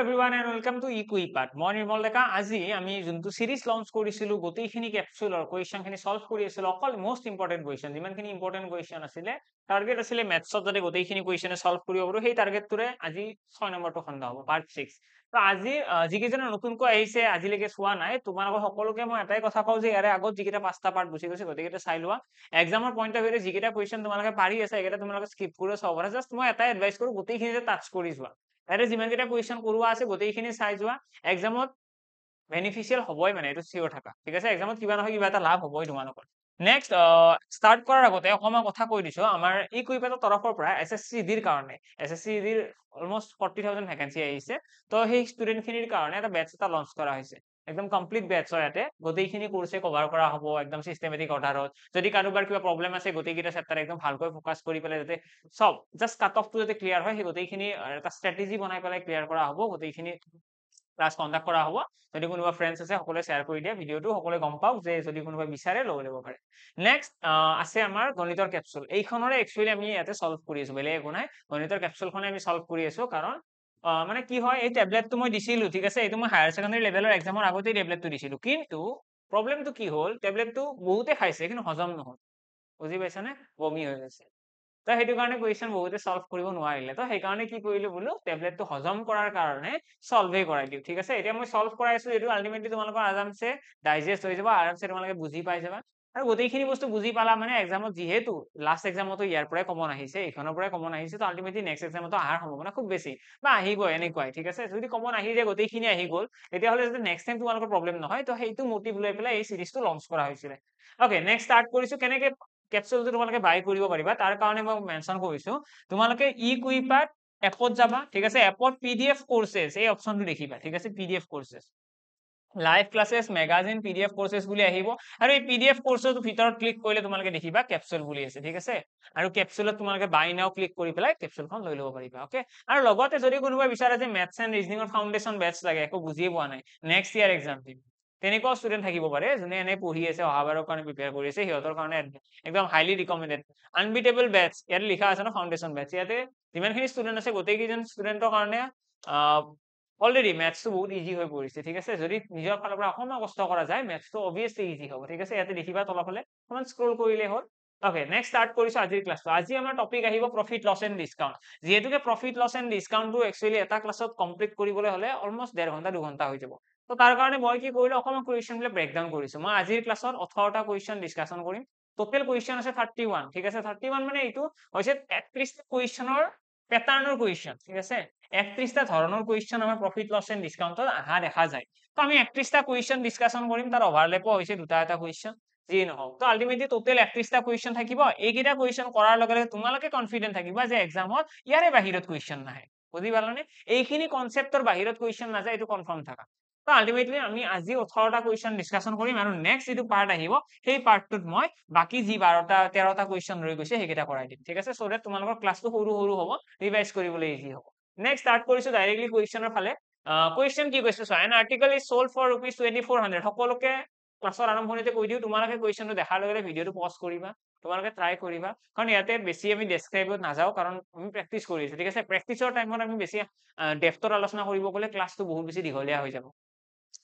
everyone and welcome to ইকুই পাৰ্ট মই নিৰ্মল ডেকা আজি আমি যোনটো চিৰিজ লঞ্চ কৰিছিলো গোটেইখিনি কেপচুলৰ কুৱেশ্যনখিনি চল্ভ কৰি আছিলো অকল মষ্ট ইম্পৰ্টেণ্ট কুৱেশ্যন যিমানখিনি ইম্পৰ্টেণ্ট কুৱেশ্যন আছিলে টাৰ্গেট আছিলে মেথছত যাতে গোটেইখিনি কুৱেশ্যনে চল্ভ কৰিব পাৰোঁ সেই টাৰ্গেটটোৰে আজি ছয় নম্বৰটো খণ্ড হ'ব পাৰ্ট ছিক্স আজি যিকেইজনে নতুনকৈ আহিছে আজিলৈকে চোৱা নাই তোমালোকৰ সকলোকে মই এটাই কথা কওঁ যে ইয়াৰে আগত যিকেইটা পাঁচটা পাৰ্ট গুচি গৈছে গোটেইকেইটা চাই লোৱা এক্সামৰ পইণ্ট অফ ভিউৰে যিকেইটা কুৱেশ্যন তোমালোকে পাৰি আছে এইকেইটা তোমালোকে স্কিপ কৰি চাব পাৰা জাষ্ট মই এটাই এডভাইচ কৰোঁ গোটেইখিনিতে টাচ কৰি যোৱা তাতে যিমানকেইটা কুৱেশ্যন কৰোৱা আছে গোটেইখিনি চাই যোৱা এক্সামত বেনিফিচিয়েল হ'বই মানে এইটো চিয়ৰ থাকা ঠিক আছে এক্সামত কিবা নহয় কিবা এটা লাভ হ'বই তোমালোকৰ নেক্সট ষ্টাৰ্ট কৰাৰ আগতে অকণমান কথা কৈ দিছোঁ আমাৰ এই কুইপেটৰ তৰফৰ পৰা এছ এছ চি ডিৰ কাৰণে এছ এছ চি ডিৰ অলমষ্ট ফৰ্টি থাউজেণ্ড ভেকেঞ্চি আহিছে তো সেই ষ্টুডেণ্টখিনিৰ কাৰণে এটা বেটছ এটা লঞ্চ কৰা হৈছে একদম কমপ্লিট বেটছ হয় ইয়াতে গোটেইখিনি কোৰ্সে কভাৰ কৰা হ'ব একদম সিস্টেমেটিক অৰ্ডাৰত যদি কাৰোবাৰ কিবা প্ৰব্লেম আছে গোটেইকেইটা চেপ্টাৰ একদম ভালকৈ ফ'কাছ কৰি পেলাই যাতে চব জাষ্ট কাট অফটো যাতে ক্লিয়াৰ হয় সেই গোটেইখিনি এটা ষ্ট্ৰেটেজি বনাই পেলাই ক্লিয়াৰ কৰা হ'ব গোটেইখিনি ক্লাছ কণ্ডাক্ট কৰা হ'ব যদি কোনোবা ফ্ৰেণ্ডছ আছে সকলোৱে শ্বেয়াৰ কৰি দিয়া ভিডিঅ'টো সকলোৱে গম পাওক যে যদি কোনোবাই বিচাৰে লৈ ল'ব পাৰে নেক্সট আছে আমাৰ গণিতৰ কেপচুল এইখনৰে একচুৱেলি আমি ইয়াতে চল্ভ কৰি আছোঁ বেলেগ একো নাই গণিতৰ কেপচুলখনে আমি চল্ভ কৰি আছোঁ কাৰণ মানে কি হয় এই টেবলেটটো মই দিছিলো ঠিক আছে এইটো মই হায়াৰ ছেকেণ্ডাৰী লেভেলৰ এক্সামৰ আগতেই টেবলেটটো দিছিলো কিন্তু প্ৰব্লেমটো কি হ'ল টেবলেটটো বহুতে খাইছে কিন্তু হজম নহ'ল বুজি পাইছানে বমি হৈ গৈছে তো সেইটো কাৰণে কুৱেশ্যন বহুতে চলভ কৰিব নোৱাৰিলে তো সেইকাৰণে কি কৰিলো বোলো টেবলেটটো হজম কৰাৰ কাৰণে চলভেই কৰাই দিওঁ ঠিক আছে এতিয়া মই চলভ কৰাইছো যিহেতু আল্টিমেটলি তোমালোকৰ আৰামছে ডাইজেষ্ট হৈ যাব আৰামছে তোমালোকে বুজি পাই যাবা আৰু গোটেইখিনি বস্তু বুজি পালা মানে এক্সামত যিহেতু লাষ্ট এক্সামতো ইয়াৰ পৰাই কমন আহিছে এইখনৰ পৰাই কমন আহিছে তো আল্টিমেটলি নেক্সট এক্সামতো অহাৰ সম্ভাৱনা খুব বেছি বা আহিব এনেকুৱাই ঠিক আছে যদি কমন আহি যায় গোটেইখিনি আহি গ'ল তেতিয়াহ'লে যদি নেক্সট টাইম তোমালোকৰ প্ৰব্লেম নহয় তো সেইটো মটিভ লৈ পেলাই এই চিৰিজটো লঞ্চ কৰা হৈছিলে অ'কে নেক্সট ষ্টাৰ্ট কৰিছোঁ কেনেকৈ কেপচুলটো তোমালোকে বাই কৰিব পাৰিবা তাৰ কাৰণে মই মেনশ্যন কৰিছো তোমালোকে ই কুইপাৰ এপত যাবা ঠিক আছে এপত পি ডি এফ কোৰ্চেছ এই অপশ্যনটো দেখিবা ঠিক আছে P D live classes magazine P D F courses বুলি আহিব আৰু এই পি ডি এফ কোৰ্চৰ ভিতৰত ক্লিক কৰিলে তোমালোকে দেখিবা কেপচুল বুলি আছে ঠিক আছে আৰু কেপচুলত তোমালোকে বাই নাও ক্লিক কৰি পেলাই কেপচুলখন লৈ ল'ব পাৰিবা অ'কে আৰু লগতে যদি কোনোবাই বিচাৰে যে মেথছ এণ্ড ৰিজনিঙৰ ফাউণ্ডেশ্যন বেটছ লাগে একো বুজিয়ে পোৱা নাই নেক্সট ইয়াৰ এক্সাম দিম তেনেকুৱাও ষ্টুডেণ্ট থাকিব পাৰে যোনে এনে পঢ়ি আছে অহাবাৰৰ কাৰণে প্ৰিপেয়াৰ কৰি আছে সিহঁতৰ কাৰণে একদম হাইলি ৰিকমেণ্ডেড আনবিটেবল বেটছ ইয়াতে লিখা আছে ন ফাউণ্ডেশ্যন বেটছ ইয়াতে যিমানখিনি ষ্টুডেণ্ট আছে গোটেইকেইজন ষ্টুডেণ্টৰ কাৰণে অলৰেডি ম্যাথসটো বহুত ইজি হৈ পৰিছে ঠিক আছে যদি নিজৰ ফালৰ পৰা অকণমান কষ্ট কৰা যায় ম্যাথসটো অবভিয়াছলি ইজি হ'ব ঠিক আছে ইয়াতে দেখিবা তলফালে অকণমান স্ক্ৰল কৰিলে হ'ল অকে নেক্সট ষ্টাৰ্ট কৰিছোঁ আজিৰ ক্লাছটো আজি আমাৰ টপিক আহিব প্ৰফিট লছ এণ্ড ডিছকাউণ্ট যিহেতুকে প্ৰফিট লছ এণ্ড ডিছকাউণ্টটো একচুৱেলি এটা ক্লাছত কমপ্লিট কৰিবলৈ হ'লে অলমষ্ট ডেৰ ঘণ্টা দুঘণ্টা হৈ যাব তো তাৰ কাৰণে মই কি কৰিলোঁ অকণমান কুৱেশ্যনবিলাক ব্ৰেকডাউন কৰিছোঁ মই আজিৰ ক্লাছত ওঠৰটা কুৱেশ্যন ডিছকাশ্যন কৰিম টোটেল কুৱেশ্যন আছে থাৰ্টি ওৱান ঠিক আছে থাৰ্টি ওৱান মানে এইটো হৈছে তেত্ৰিছটা কুৱেশ্যনৰ পেটাৰ্ণৰ কুৱেশ্যন ঠিক আছে একত্রিশটা ধরনের কুয়েশন আমার প্রফিট লস এন্ড ডিসকাউন্টত অহা দেখা যায় তো আমি একত্রিশটা কুয়েশন ডিসকাশন করম তার ওভারলেপও হয়েছে দুটা এটা কুয়েশন যে নহক তো আলটিমেটলি টোটেল একত্রিশটা কুয়েশন থাকবে এইকটা কুয়েশন করার তোমালে কনফিডেন্ট থাকবা যে এক্সামত ইয়ারে বাহিরত কুয়েশন নাহে বুজি পালানে এইখিনি কনসেপ্টর বাহিরত কুয়েশন না যায় এই কনফার্ম থাকা তো আলটিমেটলি আমি আজি ওঠৰটা কুয়েশন ডিসকাশন কৰিম আৰু নেক্সট যিটো পাৰ্ট আহিব সেই পাৰ্টট মই বাকী যি বাৰটা তেৰটা কুয়েশন ৰৈ গৈছে সেইকেইটা কৰাই দিম ঠিক আছে সো দেট তোমালোকৰ ক্লাসটা সৰু সৰু হব ৰিভাইজ কৰিবলৈ ইজি হব নেক্সট ষ্টাৰ্ট কৰিছো ডাইৰেক্টলি কুৱেশ্যনৰ ফালে কুৱেশ্যন কি কৈছো চোৱা an article is solve for rupees twenty four hundred সকলোকে ক্লাছৰ আৰম্ভণিতে কৈ দিওঁ তোমালোকে কুৱেশ্যনটো দেখাৰ লগে লগে ভিডিঅ'টো পজ কৰিবা তোমালোকে ট্ৰাই কৰিবা কাৰণ ইয়াতে বেছি আমি ডেছক্ৰাইবত নাযাওঁ কাৰণ আমি প্ৰেক্টিচ কৰি আছোঁ ঠিক আছে প্ৰেক্টিচৰ টাইমত আমি বেছি ডেফ্টৰ আলোচনা কৰিব গ'লে ক্লাছটো বহুত বেছি দীঘলীয়া হৈ যাব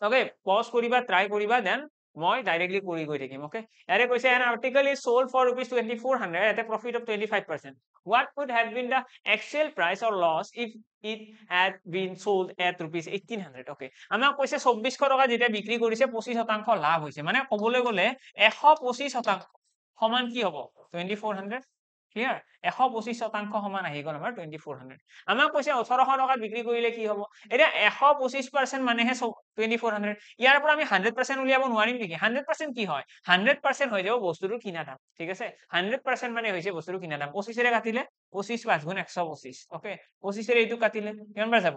অ'কে পজ কৰিবা ট্ৰাই কৰিবা দেন মই ডাইৰেক্টলি কৰি গৈ থাকিম অকে ইয়াতে কৈছে an article is sold for rupees twenty four hundred profit of twenty what would had been the excel price or loss if it had been sold at rupees eighteen hundred okay আমাক কৈছে চৌব্বিছশ টকা যেতিয়া বিক্ৰী কৰিছে পঁচিছ শতাংশ লাভ হৈছে মানে ক'বলৈ গ'লে এশ পঁচিছ শতাংশ সমান কি হ'ব টুৱেণ্টি ফ'ৰ হাণ্ড্ৰেড ক্লিয়াৰ এশ পঁচিছ শতাংশ সমান আহি গল আমাৰ টুৱেণ্টি ফ'ৰ হাণ্ড্ৰেড আমাক কৈছে ওঠৰশ টকাত বিক্ৰী কৰিলে কি হ'ব এতিয়া এশ পঁচিছ পাৰ্চেণ্ট মানেহে টুৱেণ্টি ফ'ৰ হাণ্ড্ৰেড ইয়াৰ পৰা আমি হাণ্ড্ৰেড পাৰ্চেণ্ট উলিয়াব নোৱাৰিম নেকি হাণ্ড্ৰেড পাৰ্চেণ্ট কি হয় হাণ্ড্ৰেড পাৰ্চেণ্ট হৈ যাব বস্তুটো কিনা দাম ঠিক আছে হাণ্ড্ৰেড পাৰ্চেণ্ট মানে হৈছে বস্তুটো কিনা দাম পঁচিছেৰে কাটিলে পঁচিছ পাঁচ গুণ এশ পঁচিছ অ'কে পঁচিছেৰে এইটো কাটিলে কিমান বাৰ যাব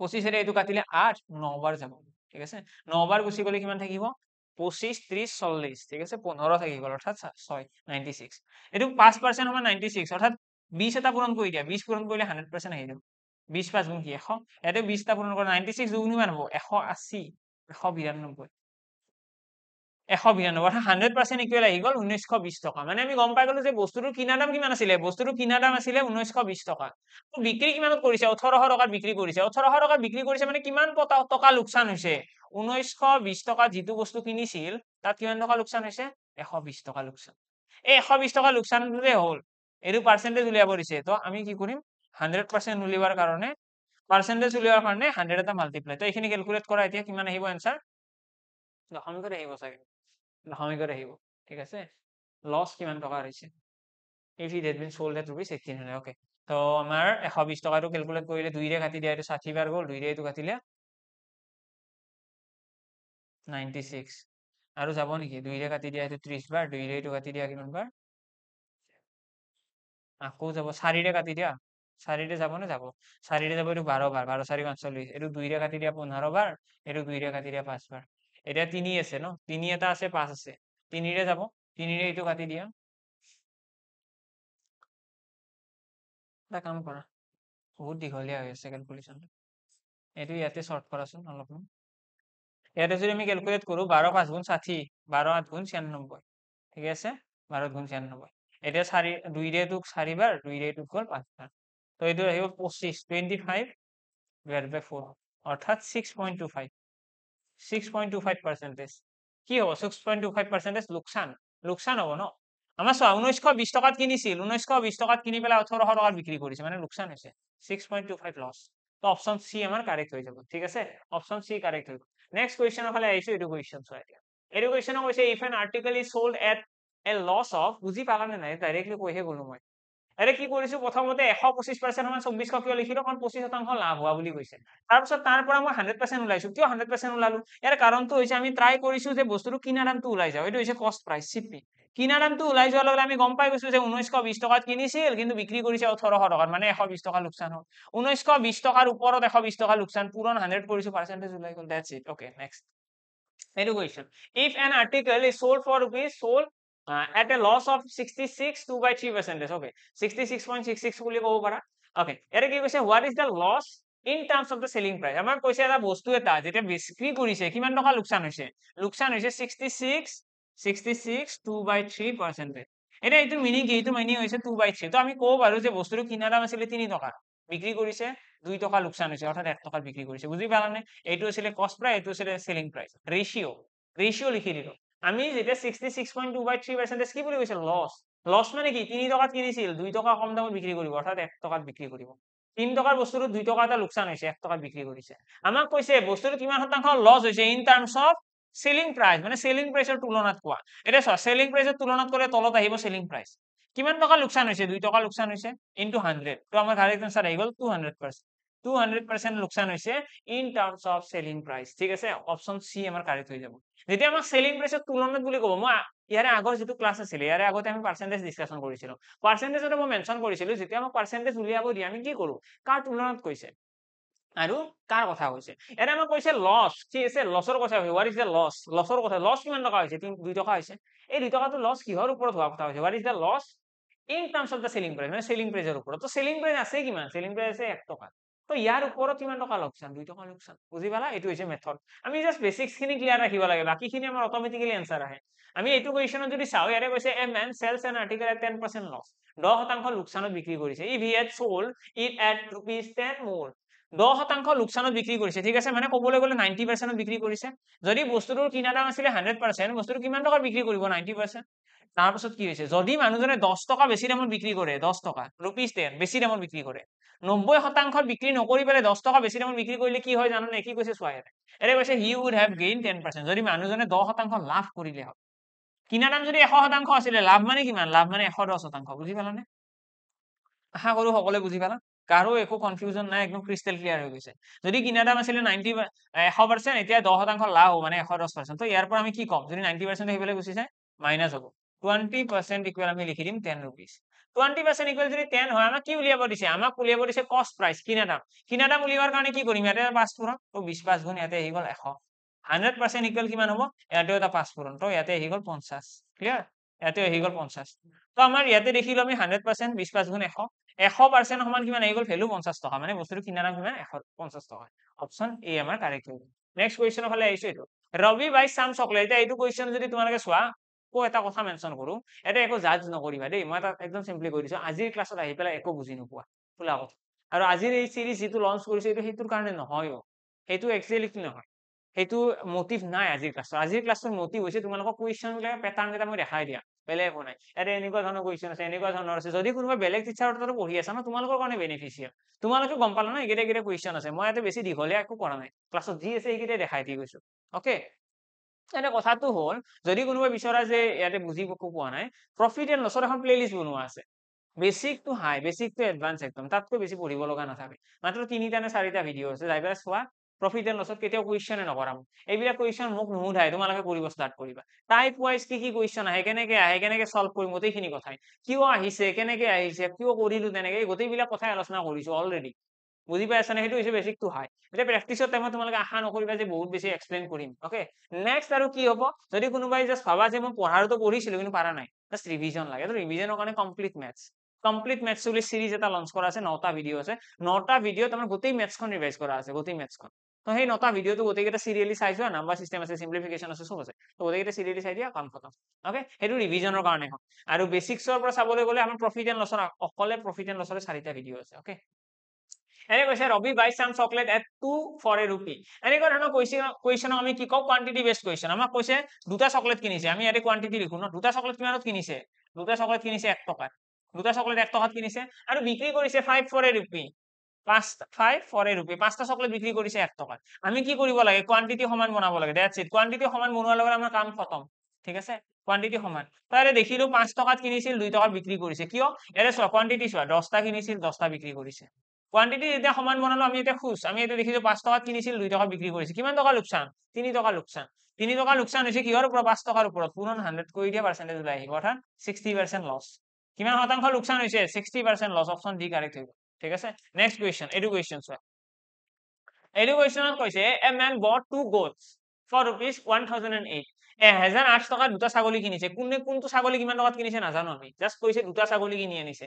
পঁচিশেৰে এইটো কাটিলে আঠ ন বাৰ যাব ঠিক আছে ন বাৰ গুচি গ'লে কিমান থাকিব পঁচিছ ত্ৰিশ চল্লিশ ঠিক আছে পোন্ধৰ থাকি গল অৰ্থাৎ ছয় নাইনটি ছিক্স এইটো পাঁচ পাৰ্চেণ্ট হব নাইনটি ছিক্স অৰ্থাৎ বিশ এটা পূৰণ কৰি দিয়া বিশ পূৰণ কৰিলে হাণ্ড্ৰেড পাৰ্চেণ্ট আহি দিওঁ বিশ পাঁচ গুণ কি এশ ইয়াতে বিশটা পূৰণ কৰ নাইনটি ছিক্স দুগুণ কিমান হ'ব এশ আশী এশ বিৰান্নব্বৈ এশ বিৰানব্বৈ অৰ্থাৎ হাণ্ড্ৰেড পাৰ্চেণ্ট ইকুৱেল আহি গ'ল ঊনৈছশ বিশ টকা মানে আমি গম পাই গলো যে বস্তুটোৰ কিনা দাম কিমান আছিলে বস্তুটোৰ কিনা দাম আছিলে ঊনৈছশ বিশ টকা বিক্ৰী কিমানত কৰিছে ওঠৰশ টকাত বিক্ৰী কৰিছে ওঠৰশ টকাত বিক্ৰী কৰিছে মানে কিমান টকা লোকচান হৈছে ঊনৈছশ বিশ টকা যিটো বস্তু কিনিছিল তাত কিমান টকা লোকচান হৈছে এশ বিশ টকা লোকচান এই এশ বিশ টকা লোকচানটোতে হ'ল এইটো পাৰ্চেণ্টেজ উলিয়াব দিছে তো আমি কি কৰিম হাণ্ড্ৰেড পাৰ্চেণ্ট উলিওৱাৰ কাৰণে পাৰ্চেণ্টেজ উলিওৱাৰ কাৰণে হাণ্ড্ৰেড এটা মাল্টিপ্লাই তো এইখিনি কেলকুলেট কৰা এতিয়া কিমান আহিব এনচাৰ আহিব লাহামিক আহিব ঠিক আছে লছ কিমান টকা আহিছে if it had been sold at rupees eighteen hundred তো আমাৰ এশ টকাটো কেলকুলেট কৰিলে দুইৰে কাটি দিয়া এইটো ষাঠি বাৰ গ'ল দুইৰে এইটো কাটিলে নাইণ্টি আৰু যাব নেকি দুইৰে কাটি দিয়া এইটো ত্ৰিছ বাৰ দুইৰে এইটো কাটি দিয়া কিমান বাৰ আকৌ যাব চাৰিৰে কাটি দিয়া চাৰিৰে নে যাব চাৰিৰে যাব এইটো বাৰ বাৰ বাৰ চাৰি পাঁচল্লিছ এইটো দুইৰে কাটি দিয়া পোন্ধৰ বাৰ এইটো দুইৰে কাটি দিয়া পাঁচবাৰ এতিয়া তিনি আছে ন তিনি এটা আছে পাঁচ আছে তিনিৰে যাব তিনিৰে এইটো কাটি দিয়া এটা কাম কৰা বহুত দীঘলীয়া হৈ আছে কেলকুলেশ্যনটো এইটো ইয়াতে শ্বৰ্ট কৰাচোন অলপমান ইয়াতে যদি আমি কেলকুলেট কৰোঁ বাৰ পাঁচ গুণ ষাঠি বাৰ আঠ গুণ ছিয়ানব্বৈ ঠিক আছে বাৰ আঠ গুণ ছিয়ানব্বৈ এতিয়া চাৰি দুইৰে টোক চাৰিবাৰ দুইৰে টোক গ'ল পাঁচবাৰ তো এইটো আহিব পঁচিছ twenty five divide by four অৰ্থাৎ six point two five directly কৈহে গলো মই এৰে কি কৰিছো প্ৰথমতে এশ পঁচিছ পাৰ্চেণ্ট সমান চৌব্বিছশ কিয় লিখিলো কাৰণ পঁচিছ শতাংশ লাভ হোৱা বুলি কৈছে তাৰ পিছত তাৰ পৰা মই হাণ্ড্ৰেড পাৰ্চেণ্ট ওলাইছো কিয় হাণ্ড্ৰেড পাৰ্চেণ্ট ওলালো ইয়াৰ কাৰণটো হৈছে আমি ট্ৰাই কৰিছো যে বস্তুটো কিনা দামটো ওলাই যাওঁ এইটো হৈছে কষ্ট প্ৰাইচ চিপিং কিনা দামটো ওলাই যোৱাৰ লগে লগে আমি গম পাই গৈছো যে ঊনৈছশ বিশ টকাত কিনিছিল কিন্তু বিক্ৰী কৰিছে ওঠৰশ টকাত মানে এশ বিশ টকা লোকচান হ'ল ঊনৈছশ বিশ টকাৰ ওপৰত এশ বিশ টকা লোকচান পূৰণ হাণ্ড্ৰেড কৰিছো পাৰ্চেণ্টেজ ওলাই গ'ল ডেটছ ইট অ'কে নেক্সট এইটো কৈছিল if an article is sold for rupees sold at a loss of sixty six two by three percentage okay sixty six point six six বুলি ক'ব পাৰা অ'কে ইয়াতে কি কৈছে what is the loss in terms of the selling price আমাক কৈছে এটা বস্তু এটা যেতিয়া বিক্ৰী কৰিছে কিমান টকা লোকচান হৈছে লোকচান হৈছে sixty six sixty six two by three percentage এতিয়া এইটো মিনিং কি এইটো মিনিং হৈছে টু বাই থ্ৰী ত' আমি ক'ব পাৰোঁ যে বস্তুটো কিনা দাম আছিলে তিনি টকা বিক্ৰী কৰিছে দুই টকা লোকচান হৈছে অৰ্থাৎ এক টকাত বিক্ৰী কৰিছে বুজি পালানে এইটো আছিলে কষ্ট প্ৰাইচ এইটো আছিলে চেলিং প্ৰাইচ ৰেচিঅ' ৰেচিঅ' লিখি দিলোঁ আমি যেতিয়া sixty six point two by three percentage কি বুলি কৈছে লছ লছ মানে কি তিনি টকাত কিনিছিল দুই টকা কম দামত বিক্ৰী কৰিব অৰ্থাৎ এক টকাত বিক্ৰী কৰিব তিনি টকাৰ বস্তুটোত দুই টকা এটা লোকচান হৈছে এক টকাত বিক্ৰী কৰিছে আমাক কৈছে বস্তুটো কিমান শতাংশ লছ হৈছে in terms of selling price মানে চেলিং প্ৰাইচৰ তুলনাত কোৱা এতিয়া চোৱা চেলিং প্ৰাইচৰ তুলনাত কৰিলে তলত আহিব চেলিং প্ৰাইচ কিমান টকা লোকচান হৈছে দুই টকা লোকচান হৈছে ইন টু হাণ্ড্ৰেড ত' আমাৰ কাৰেক্ট এনচাৰ আহি গ'ল টু হাণ্ড্ৰেড পাৰ্চেণ্ট 200% লোকসান হৈছে in terms of selling price ঠিক আছে অপশন সি আমাৰ কাৰেক্ট হৈ যাব যেতিয়া আমাৰ সেলিং প্ৰাইসৰ তুলনাত বুলি কব মই ইয়াৰে আগৰ যেটো ক্লাস আছিল ইয়াৰে আগতে আমি পাৰ্সেন্টেজ ডিসকাশন কৰিছিলোঁ পাৰ্সেন্টেজত মই মেনশন কৰিছিলোঁ যেতিয়া আমাক পাৰ্সেন্টেজ উলিয়াব দিয়ে আমি কি কৰোঁ কাৰ তুলনাত কৈছে আৰু কাৰ কথা কৈছে ইয়াৰে আমাক কৈছে লছ ঠিক আছে লছৰ কথা হোৱাৰ ইজ দ্য লছ লছৰ কথা লছ কিমান টকা হৈছে দুই টকা হৈছে এই দুই টকাটো লছ কিহৰ ওপৰত হোৱাৰ কথা হৈছে where is the loss in terms of the selling price মানে চেলিং প্ৰাইজৰ ওপৰত চেলিং প্ৰাইজ আছে কিমান চেলিং প্ৰাইজ আছে এক টকা তো ইয়াৰ ওপৰত কিমান টকা লোকচান দুই টকা লোকচান বুজি পালা এইটো হৈছে মেথড আমি জাষ্ট বেসিক্স খিনি ক্লিয়ার রাখব লাগে বাকিখিনি আমার অটোমেটিক্যালি অ্যান্সার আহে আমি এইটো কুৱেশ্যনত যদি চাওঁ ইয়াৰে কৈছে a man sells an article at ten percent loss দশ শতাংশ লোকচানত বিক্ৰী কৰিছে if he had sold it at rupees ten more দহ শতাংশ লোকচানত বিক্ৰী কৰিছে ঠিক আছে মানে কবলৈ গলে নাইনটি পাৰ্চেণ্টত বিক্ৰী কৰিছে যদি বস্তুটোৰ কিনা দাম আছিলে হাণ্ড্ৰেড পাৰ্চেণ্ট বস্তুটো কিমান টকাত বিক্ৰী কৰিব নাইনটি পাৰ্চেণ্ট তাৰপিছত কি হৈছে যদি মানুহজনে দহ টকা বেছি দামত বিক্ৰী কৰে দহ টকা ৰুপিজ টেন বেছি দামত বিক্ৰী কৰে নব্বৈ শতাংশত বিক্ৰী নকৰি পেলাই দহ টকা বেছি দামত বিক্ৰী কৰিলে কি হয় জানানে কি কৈছে চোৱা ইয়াতে এতিয়া কৈছে he would have gain ten percent যদি মানুহজনে দহ শতাংশ লাভ কৰিলে হয় কিনা দাম যদি এশ শতাংশ আছিলে লাভ মানে কিমান লাভ মানে এশ দহ শতাংশ বুজি পালানে আশা কৰো সকলোৱে বুজি পালা কাৰো একো কনফিউশন নাই একদম ক্রিস্টাল ক্লিয়ার হৈ গৈছে যদি কিনা দাম আসলে নাইনটি এশ পার্সেন্ট এতিয়া দহ শতাংশ লাভ হ'ব মানে এশ দশ পার্সেন্ট ইয়াৰ পৰা আমি কি কম যদি নাইনটি পার্সেন্ট হয়ে পেলে গুছি যায় মাইনাস হব টুয়েন্টি পার্সেন্ট ইকুয়াল আমি লিখি দিম ten rupees twenty percent equal যদি টেন হয় আমাক কি উলিয়াব দিছে আমাক উলিয়াব দিছে কস্ট প্রাইস কিনা দাম কিনা দাম উলিয়াবার কারণে কি কৰিম ইয়াতে পাঁচ পূরণ ত' বিশ পাঁচ গুণ ইয়াতে আহি গ'ল এশ হান্ড্রেড পার্সেন্ট ইকুয়াল কিমান হব ইয়াতেও এটা পাঁচ পূরণ ত' ইয়াতে আহি গ'ল পঞ্চাশ ক্লিয়ার ইয়াতেও আহি গল পঞ্চাশ ত' আমাৰ ইয়াতে দেখিলো আমি হান্ড্ৰেড পাৰ্সেন্ট বিশ পাঁচ গুণ এশ এশ পাৰ্চেণ্ট সমান কিমান আহি গল ভেলু পঞ্চাছ টকা মানে বস্তুটো কিনা দাম কিমান এশ পঞ্চাছ টকা অপশ্যন এ আমাৰ কাৰেক্ট হৈ গ'ল নেক্সট কুৱেশ্যনৰ ফালে আহিছো এইটো ৰবি বাই চাম চকলেট এতিয়া এইটো কুৱেশ্যন যদি তোমালোকে চোৱা আকৌ এটা কথা মেনশ্যন কৰো এটা একো জাজ নকৰিবা দেই মই তাত একদম চিম্পলি কৰি দিছো আজিৰ ক্লাছত আহি পেলাই একো বুজি নোপোৱা ফুলা কথা আৰু আজিৰ এই ছিৰিজ যিটো লঞ্চ কৰিছো এইটো সেইটোৰ কাৰণে নহয়ও সেইটো একচুৱেলি নহয় সেইটো মটিভ নাই আজিৰ ক্লাছৰ আজিৰ ক্লাছৰ মটিভ হৈছে তোমালোকৰ কুৱেশ্যনবিলাক কেইটা মই দেখাই দিয়া বেলেগ একো নাই ইয়াতে এনেকুৱা ধৰণৰ কুৱেশ্যন আছে এনেকুৱা ধৰণৰ আছে যদি কোনোবা বেলেগ টিচাৰৰ তাত পঢ়ি আছা ন তোমালোকৰ কাৰণে বেনিফিচিয়েল তোমালোকে গম পালা ন এইকেইটা কেইটা কুৱেশ্যন আছে মই ইয়াতে বেছি দীঘলীয়া একো কৰা নাই ক্লাছত যি আছে এইকেইটাই দেখাই দি গৈছো অকে এনে কথাটো হ'ল যদি কোনোবাই বিচৰা যে ইয়াতে বুজি একো পোৱা নাই প্ৰফিট এণ্ড লছৰ এখন প্লে'লিষ্ট বনোৱা আছে বেচিকটো হাই বেচিকটো এডভান্স একদম তাতকৈ বেছি পঢ়িব লগা নাথাকে মাত্ৰ তিনিটা নে চাৰিটা ভিডিঅ' আছে যাই পেলাই চোৱা প্ৰফিট এণ্ড লছত কেতিয়াও কুৱেশ্যনে নকৰাম এইবিলাক কুৱেশ্যন মোক নুসোধাই তোমালোকে কৰিব ষ্টাৰ্ট কৰিবা টাইপ ৱাইজ কি কি কুৱেশ্যন আহে কেনেকৈ আহে কেনেকৈ চল্ভ কৰিম গোটেইখিনি কথাই কিয় আহিছে কেনেকৈ আহিছে কিয় কৰিলোঁ তেনেকৈ এই গোটেইবিলাক কথাই আলোচনা কৰিছোঁ অলৰেডি বুজি পাই আছানে সেইটো হৈছে বেছিকটো হাই এতিয়া প্ৰেক্টিচৰ টাইমত তোমালোকে আশা নকৰিবা যে বহুত বেছি এক্সপ্লেইন কৰিম অ'কে নেক্সট আৰু কি হ'ব যদি কোনোবাই জাষ্ট ভাবা যে মই পঢ়াৰতো পঢ়িছিলোঁ কিন্তু পাৰা নাই জাষ্ট ৰিভিজন লাগে ৰিভিজনৰ কাৰণে কমপ্লিট মেথছ কমপ্লিট মেথছ বুলি চিৰিজ এটা লঞ্চ কৰা আছে নটা ভিডিঅ' আছে নটা ভিডিঅ' তাৰমানে গোটেই মেথছখন ৰিভাইজ কৰা আছে গোটেই মেথছখন তো সেই নটা ভিডিওটো গোটেইকেইটা চিৰিয়েলি চাইছোঁ আৰু নাম্বাৰ চিষ্টেম আছে চিম্পলিফিকেশ্যন আছে চব আছে তো গোটেইকেইটা চিৰিয়েলি চাই দিয়া কাম খতম অ'কে সেইটো ৰিভিজনৰ কাৰণে হওক আৰু বেচিক্সৰ পৰা চাবলৈ গ'লে আমাৰ প্ৰফিট এণ্ড লছৰ অকলে প্ৰফিট এণ্ড লছৰে চাৰিটা ভিডিঅ' আছে অ'কে এনে কৈছে Ravi buy some chocolate at two for a rupee এনেকুৱা ধৰণৰ কৈছে কুৱেশ্যনক আমি কি কওঁ কোৱান্টিটি বেষ্ট কুৱেশ্যন আমাক কৈছে দুটা চকলেট কিনিছে আমি ইয়াতে কোৱান্টিটি লিখোঁ ন দুটা চকলেট কিমানত কিনিছে দুটা চকলেট কিনিছে এক টকাত দুটা চকলেট এক টকাত কিনিছে আৰু বিক্ৰী কৰিছে five for a rupee 5 rupees pasta chocolate bikri korise 1 taka ami ki koribo lage quantity homan banabo lage that's it quantity homan banuwa logor amar kaam khatam thik ase quantity homan tare dekhilu 5 takat kinisil 2 taka bikri korise kiyo ere so quantity so 10 ta kinisil 10 ta bikri korise quantity eta homan banalo ami eta khush ami eta dekhilu 5 takat kinisil 2 taka bikri korise kiman taka luksan 3 taka luksan 3 taka luksan hoise kiyor upor 5 takar upor puron 100 koi dia percentage lai hi othan 60% loss kiman hotangkha luksan hoise 60% loss option d correct hoibo ঠিক আছে next question এইটো question চোৱা এইটো কুৱেশ্যনত কৈছে a man bought two goats for rupees one thousand and eight এহেজাৰ আঠ টকাত দুটা ছাগলী কিনিছে কোনে কোনটো ছাগলী কিমান টকাত কিনিছে নাজানো আমি জাষ্ট কৈছে দুটা ছাগলী কিনি আনিছে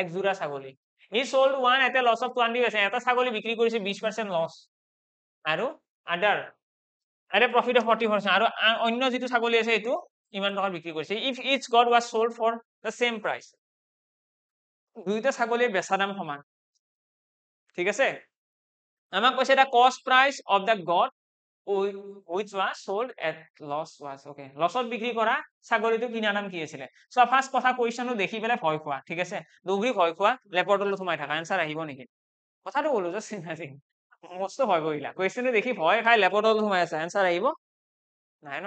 এক যোৰা ছাগলী ই চল্ড ওৱান এটা লছ অফ টুৱেণ্টি আছে এটা ছাগলী বিক্ৰী কৰিছে বিছ পাৰ্চেণ্ট লছ আৰু আদাৰ এটা প্ৰফিট অফ ফৰ্টি পাৰ্চেণ্ট আৰু অন্য যিটো ছাগলী আছে সেইটো ইমান টকাত বিক্ৰী কৰিছে if its goat was sold for the same price দুইটা ছাগলীৰ বেচা দাম সমান ঠিক আছে আমাক কৈছে এটা cost price of the goat which was sold at loss was okay লছত বিক্ৰী কৰা ছাগলীটো কিনা নাম কি আছিলে চ' ফাৰ্ষ্ট কথা কুৱেশ্যনটো দেখি পেলাই ভয় খোৱা ঠিক আছে দুঘৰি ভয় খোৱা লেপটপটোত সোমাই থাকা এনচাৰ আহিব নেকি কথাটো ক'লো যে চিন্তা মস্ত ভয় কৰিলা কুৱেশ্যনটো দেখি ভয় খাই লেপটপটোত সোমাই আছে এনচাৰ আহিব নাই ন